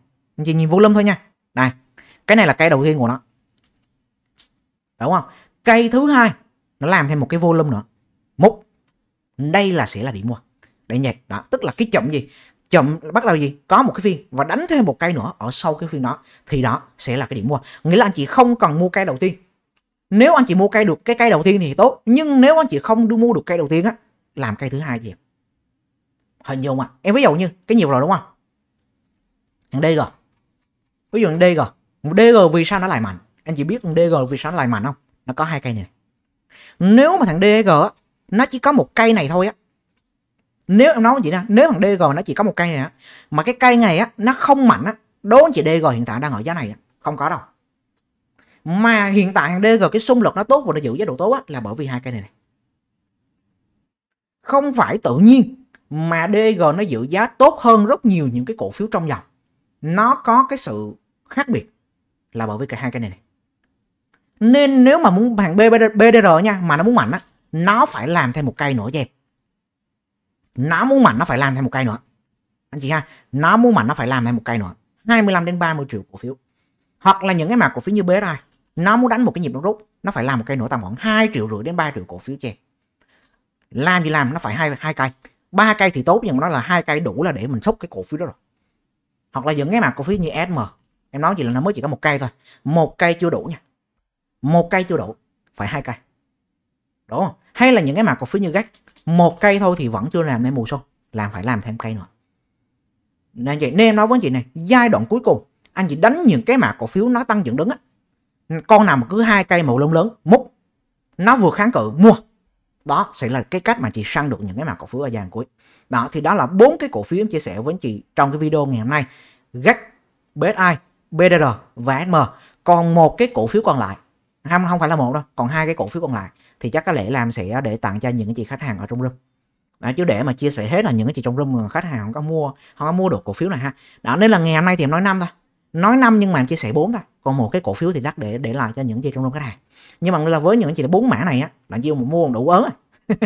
chỉ nhìn volume thôi nha Đây, cái này là cây đầu tiên của nó đúng không cây thứ hai nó làm thêm một cái volume nữa múc đây là sẽ là điểm mua để nhạc đó tức là cái chậm gì chậm bắt đầu gì có một cái phiên và đánh thêm một cây nữa ở sau cái phiên đó thì đó sẽ là cái điểm mua nghĩa là anh chị không cần mua cây đầu tiên nếu anh chị mua cây được cái cây đầu tiên thì tốt nhưng nếu anh chị không đưa mua được cây đầu tiên á làm cây thứ hai gì hình dung à em ví dụ như cái nhiều rồi đúng không đây rồi ví dụ DG DG vì sao nó lại mạnh anh chị biết DG vì sao nó lại mạnh không nó có hai cây này nếu mà thằng DG nó chỉ có một cây này thôi á nếu em nói vậy nè nếu thằng DG nó chỉ có một cây này á mà cái cây này á nó không mạnh á đố chị DG hiện tại đang ở giá này á không có đâu mà hiện tại thằng DG cái xung lực nó tốt và nó giữ giá độ tốt á là bởi vì hai cây này này không phải tự nhiên mà DG nó giữ giá tốt hơn rất nhiều những cái cổ phiếu trong dòng nó có cái sự khác biệt là bởi vì cả hai cái này này nên nếu mà muốn hàng BDR nha mà nó muốn mạnh á nó phải làm thêm một cây nữa cho nó muốn mạnh nó phải làm thêm một cây nữa anh chị ha nó muốn mạnh nó phải làm thêm một cây nữa 25 đến 30 triệu cổ phiếu hoặc là những cái mã cổ phiếu như BDR nó muốn đánh một cái nhịp nó rút nó phải làm một cây nữa tầm khoảng 2 triệu rưỡi đến 3 triệu cổ phiếu cho làm gì làm nó phải hai hai cây ba cây thì tốt nhưng mà nó là hai cây đủ là để mình xúc cái cổ phiếu đó rồi hoặc là những cái mã cổ phiếu như SM em nói gì là nó mới chỉ có một cây thôi một cây chưa đủ nha một cây chưa đủ phải hai cây đó. hay là những cái mã cổ phiếu như gắt một cây thôi thì vẫn chưa làm nên mùa xuân làm phải làm thêm cây nữa nên vậy nên em nói với chị này giai đoạn cuối cùng anh chị đánh những cái mà cổ phiếu nó tăng dựng đứng á con nào mà cứ hai cây màu lông lớn múc nó vừa kháng cự mua đó sẽ là cái cách mà chị săn được những cái mã cổ phiếu ở giai đoạn cuối đó thì đó là bốn cái cổ phiếu em chia sẻ với anh chị trong cái video ngày hôm nay gắt BSI BDR và SM còn một cái cổ phiếu còn lại không không phải là một đâu còn hai cái cổ phiếu còn lại thì chắc có lẽ làm sẽ để tặng cho những chị khách hàng ở trong room đó, chứ để mà chia sẻ hết là những cái chị trong room mà khách hàng không có mua không có mua được cổ phiếu này ha đó nên là ngày hôm nay thì em nói năm thôi nói năm nhưng mà em chia sẻ bốn thôi còn một cái cổ phiếu thì chắc để để lại cho những chị trong room khách hàng nhưng mà là với những chị bốn mã này á là chiêu mà mua đủ ớn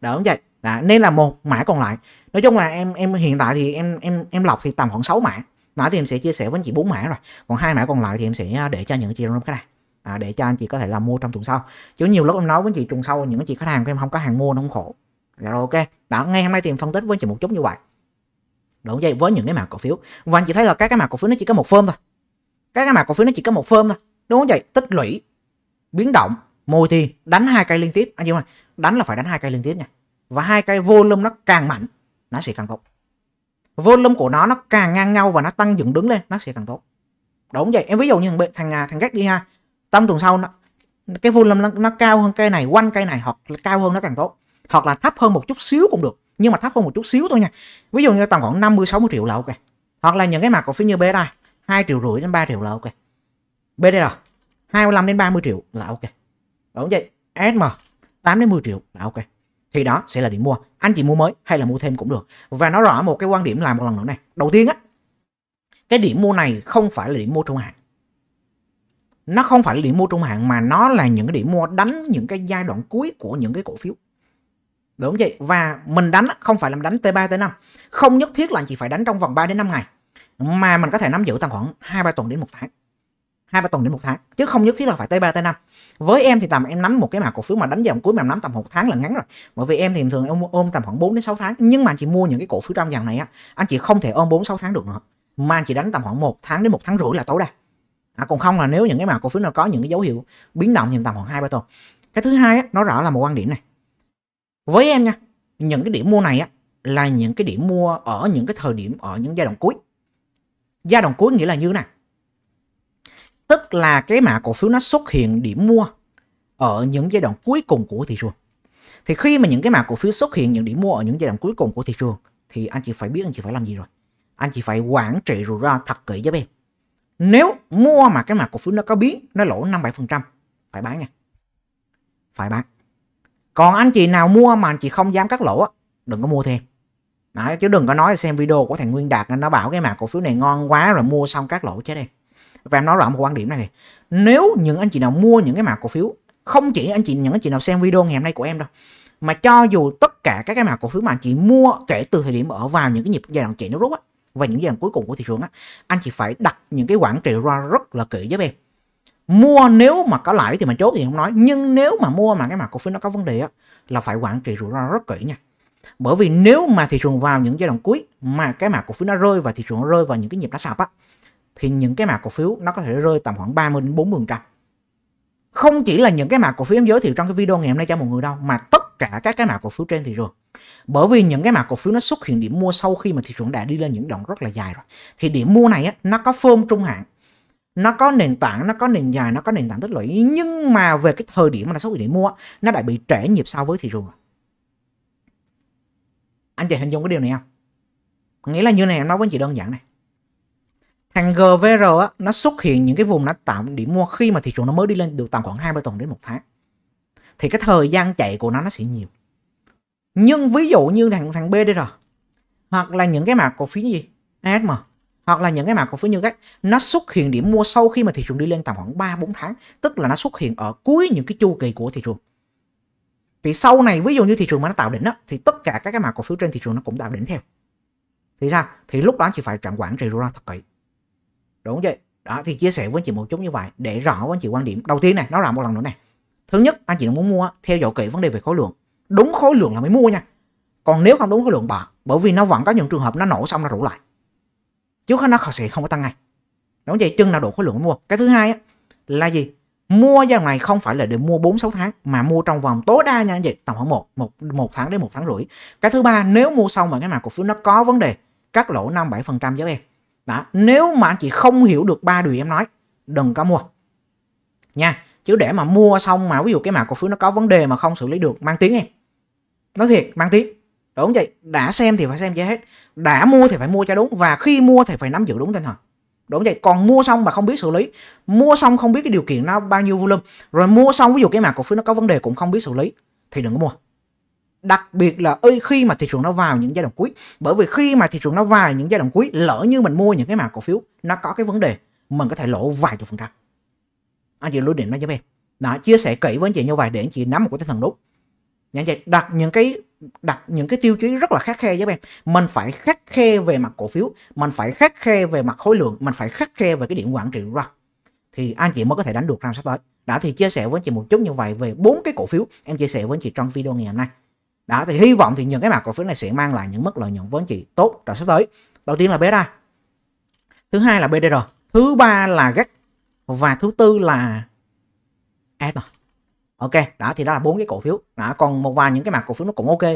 đỡ không vậy đó, nên là một mã còn lại nói chung là em em hiện tại thì em em em lọc thì tầm khoảng 6 mã nãy thì em sẽ chia sẻ với anh chị bốn mã rồi còn hai mã còn lại thì em sẽ à, để cho những chị trong cái này à, để cho anh chị có thể làm mua trong tuần sau chứ nhiều lúc em nói với chị trùng sau những anh chị khách hàng của em không có hàng mua nó không khổ rồi ok đã ngay hôm nay thì em phân tích với anh chị một chút như vậy đúng vậy với những cái mã cổ phiếu và anh chị thấy là các cái mã cổ phiếu nó chỉ có một phơm thôi các cái mã cổ phiếu nó chỉ có một phơm thôi đúng không vậy tích lũy biến động mồi thì đánh hai cây liên tiếp anh chị ơi đánh là phải đánh hai cây liên tiếp nha và hai cây volume nó càng mạnh nó sẽ càng tốt volume của nó nó càng ngang nhau và nó tăng dựng đứng lên nó sẽ càng tốt đúng vậy em ví dụ như thằng thằng à, thằng gác đi ha tâm tuần sau nó, cái volume nó, nó cao hơn cây này quanh cây này hoặc cao hơn nó càng tốt hoặc là thấp hơn một chút xíu cũng được nhưng mà thấp hơn một chút xíu thôi nha ví dụ như tầm khoảng 50 60 triệu là ok hoặc là những cái mặt cổ phiếu như BR đây 2 triệu rưỡi đến 3 triệu là ok BDR 25 đến 30 triệu là ok đúng vậy SM 8 đến 10 triệu là ok thì đó sẽ là điểm mua anh chị mua mới hay là mua thêm cũng được và nó rõ một cái quan điểm làm một lần nữa này đầu tiên á cái điểm mua này không phải là điểm mua trung hạn nó không phải là điểm mua trung hạn mà nó là những cái điểm mua đánh những cái giai đoạn cuối của những cái cổ phiếu đúng không chị và mình đánh không phải là đánh T3 T5 không nhất thiết là anh chị phải đánh trong vòng 3 đến 5 ngày mà mình có thể nắm giữ tầm khoảng 2 3 tuần đến một tháng hai ba tuần đến một tháng chứ không nhất thiết là phải tới 3 tới năm với em thì tầm em nắm một cái mã cổ phiếu mà đánh dòng cuối mà em nắm tầm một tháng là ngắn rồi bởi vì em thì thường em ôm tầm khoảng 4 đến 6 tháng nhưng mà anh chị mua những cái cổ phiếu trong dòng này á anh chị không thể ôm 4 6 tháng được nữa mà anh chị đánh tầm khoảng một tháng đến một tháng rưỡi là tối đa à, còn không là nếu những cái mã cổ phiếu nào có những cái dấu hiệu biến động thì tầm khoảng hai ba tuần cái thứ hai á, nó rõ là một quan điểm này với em nha những cái điểm mua này á, là những cái điểm mua ở những cái thời điểm ở những giai đoạn cuối giai đoạn cuối nghĩa là như thế này là cái mã cổ phiếu nó xuất hiện điểm mua ở những giai đoạn cuối cùng của thị trường thì khi mà những cái mã cổ phiếu xuất hiện những điểm mua ở những giai đoạn cuối cùng của thị trường thì anh chị phải biết anh chị phải làm gì rồi anh chị phải quản trị rủi ro thật kỹ giúp em nếu mua mà cái mã cổ phiếu nó có biến nó lỗ 5 7 phần trăm phải bán nha phải bán còn anh chị nào mua mà anh chị không dám cắt lỗ đừng có mua thêm Đấy, chứ đừng có nói xem video của thằng Nguyên Đạt nó bảo cái mã cổ phiếu này ngon quá rồi mua xong cắt lỗ chết em và em nói rõ một quan điểm này này nếu những anh chị nào mua những cái mã cổ phiếu không chỉ anh chị những anh chị nào xem video ngày hôm nay của em đâu mà cho dù tất cả các cái mã cổ phiếu mà anh chị mua kể từ thời điểm ở vào những cái nhịp giai đoạn chạy nó rút á và những giai đoạn cuối cùng của thị trường á anh chị phải đặt những cái quản trị ra rất là kỹ với em mua nếu mà có lãi thì mình chốt thì không nói nhưng nếu mà mua mà cái mã cổ phiếu nó có vấn đề á là phải quản trị rủi ro rất kỹ nha bởi vì nếu mà thị trường vào những giai đoạn cuối mà cái mã cổ phiếu nó rơi và thị trường nó rơi vào những cái nhịp nó sập á thì những cái mã cổ phiếu nó có thể rơi tầm khoảng 30 đến 40%. Không chỉ là những cái mã cổ phiếu em giới thiệu trong cái video ngày hôm nay cho mọi người đâu mà tất cả các cái mã cổ phiếu trên thị trường. Bởi vì những cái mã cổ phiếu nó xuất hiện điểm mua sau khi mà thị trường đã đi lên những đoạn rất là dài rồi. Thì điểm mua này á, nó có phơm trung hạn nó có nền tảng nó có nền dài nó có nền tảng tích lũy nhưng mà về cái thời điểm mà nó xuất hiện điểm mua nó đã bị trễ nhịp so với thị trường rồi anh chị hình dung cái điều này không nghĩa là như này em nói với chị đơn giản này Thằng GVR á, nó xuất hiện những cái vùng nó tạm điểm mua khi mà thị trường nó mới đi lên được tầm khoảng 20 tuần đến một tháng. Thì cái thời gian chạy của nó nó sẽ nhiều. Nhưng ví dụ như thằng thằng BDR hoặc là những cái mã cổ phiếu gì? ASM hoặc là những cái mã cổ phiếu như các nó xuất hiện điểm mua sau khi mà thị trường đi lên tầm khoảng 3 4 tháng, tức là nó xuất hiện ở cuối những cái chu kỳ của thị trường. Vì sau này ví dụ như thị trường mà nó tạo đỉnh á thì tất cả các cái mã cổ phiếu trên thị trường nó cũng tạo đỉnh theo. Thì sao? Thì lúc đó chỉ phải trạng quản rủi ro thật kỹ đúng chưa đó thì chia sẻ với anh chị một chút như vậy để rõ với anh chị quan điểm đầu tiên này nó là một lần nữa này thứ nhất anh chị muốn mua theo dõi kỹ vấn đề về khối lượng đúng khối lượng là mới mua nha còn nếu không đúng khối lượng bỏ bởi vì nó vẫn có những trường hợp nó nổ xong nó rủ lại chứ không nó sẽ không có tăng ngay đúng vậy chừng nào đủ khối lượng mua cái thứ hai á, là gì mua dòng này không phải là để mua 4 6 tháng mà mua trong vòng tối đa nha anh chị tầm khoảng một một một tháng đến một tháng rưỡi cái thứ ba nếu mua xong mà cái mà cổ phiếu nó có vấn đề cắt lỗ 5 7 phần trăm với em đó nếu mà anh chị không hiểu được ba điều em nói đừng có mua nha chứ để mà mua xong mà ví dụ cái mã cổ phiếu nó có vấn đề mà không xử lý được mang tiếng em nói thiệt mang tiếng đúng vậy. đã xem thì phải xem cho hết đã mua thì phải mua cho đúng và khi mua thì phải nắm giữ đúng tinh thần đúng vậy còn mua xong mà không biết xử lý mua xong không biết cái điều kiện nó bao nhiêu volume rồi mua xong ví dụ cái mã cổ phiếu nó có vấn đề cũng không biết xử lý thì đừng có mua đặc biệt là ơi khi mà thị trường nó vào những giai đoạn cuối bởi vì khi mà thị trường nó vào những giai đoạn cuối lỡ như mình mua những cái mã cổ phiếu nó có cái vấn đề mình có thể lỗ vài chục phần trăm anh chị lưu định nó giúp em đó chia sẻ kỹ với anh chị như vậy để anh chị nắm một cái tinh thần đúng anh chị đặt những cái đặt những cái tiêu chí rất là khắc khe giúp em mình phải khắc khe về mặt cổ phiếu mình phải khắc khe về mặt khối lượng mình phải khắc khe về cái điểm quản trị ra thì anh chị mới có thể đánh được round sắp tới đã thì chia sẻ với anh chị một chút như vậy về bốn cái cổ phiếu em chia sẻ với anh chị trong video ngày hôm nay đó thì hy vọng thì những cái mã cổ phiếu này sẽ mang lại những mức lợi nhuận vốn chị tốt trong sắp tới đầu tiên là beta thứ hai là bdr thứ ba là gắt và thứ tư là sm ok đó thì đó là bốn cái cổ phiếu đó còn một vài những cái mặt cổ phiếu nó cũng ok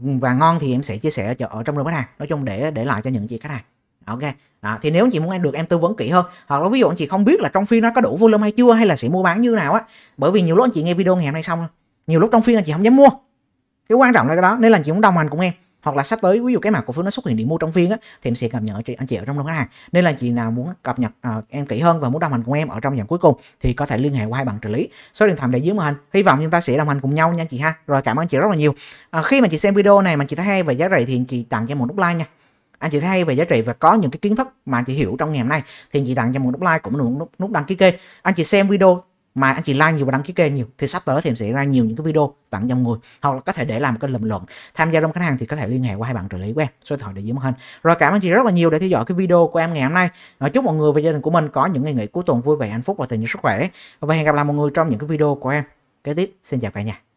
và ngon thì em sẽ chia sẻ ở trong room khách hàng nói chung để để lại cho những chị khách hàng ok đó, thì nếu chị muốn em được em tư vấn kỹ hơn hoặc là ví dụ anh chị không biết là trong phiên nó có đủ volume hay chưa hay là sẽ mua bán như nào á bởi vì nhiều lúc anh chị nghe video ngày hôm nay xong nhiều lúc trong phiên anh chị không dám mua cái quan trọng là cái đó nên là chị cũng đồng hành cùng em hoặc là sắp tới ví dụ cái mã cổ phiếu nó xuất hiện điểm mua trong phiên á thì em sẽ cập nhật chị anh chị ở trong nhóm khách hàng nên là chị nào muốn cập nhật uh, em kỹ hơn và muốn đồng hành cùng em ở trong dạng cuối cùng thì có thể liên hệ qua hai bạn trợ lý số điện thoại để dưới màn hình hy vọng chúng ta sẽ đồng hành cùng nhau nha chị ha rồi cảm ơn chị rất là nhiều uh, khi mà chị xem video này mà chị thấy hay về giá trị thì chị tặng cho một nút like nha anh chị thấy hay về giá trị và có những cái kiến thức mà anh chị hiểu trong ngày hôm nay thì anh chị tặng cho một nút like cũng như một nút, nút đăng ký kênh anh chị xem video mà anh chị like nhiều và đăng ký kênh nhiều thì sắp tới thì em sẽ ra nhiều những cái video tặng cho mọi người hoặc là có thể để làm một cái lùm luận tham gia trong khách hàng thì có thể liên hệ qua hai bạn trợ lý của em số điện thoại để dưới màn hình rồi cảm ơn chị rất là nhiều để theo dõi cái video của em ngày hôm nay chúc mọi người và gia đình của mình có những ngày nghỉ cuối tuần vui vẻ hạnh phúc và tình yêu sức khỏe và hẹn gặp lại mọi người trong những cái video của em kế tiếp xin chào cả nhà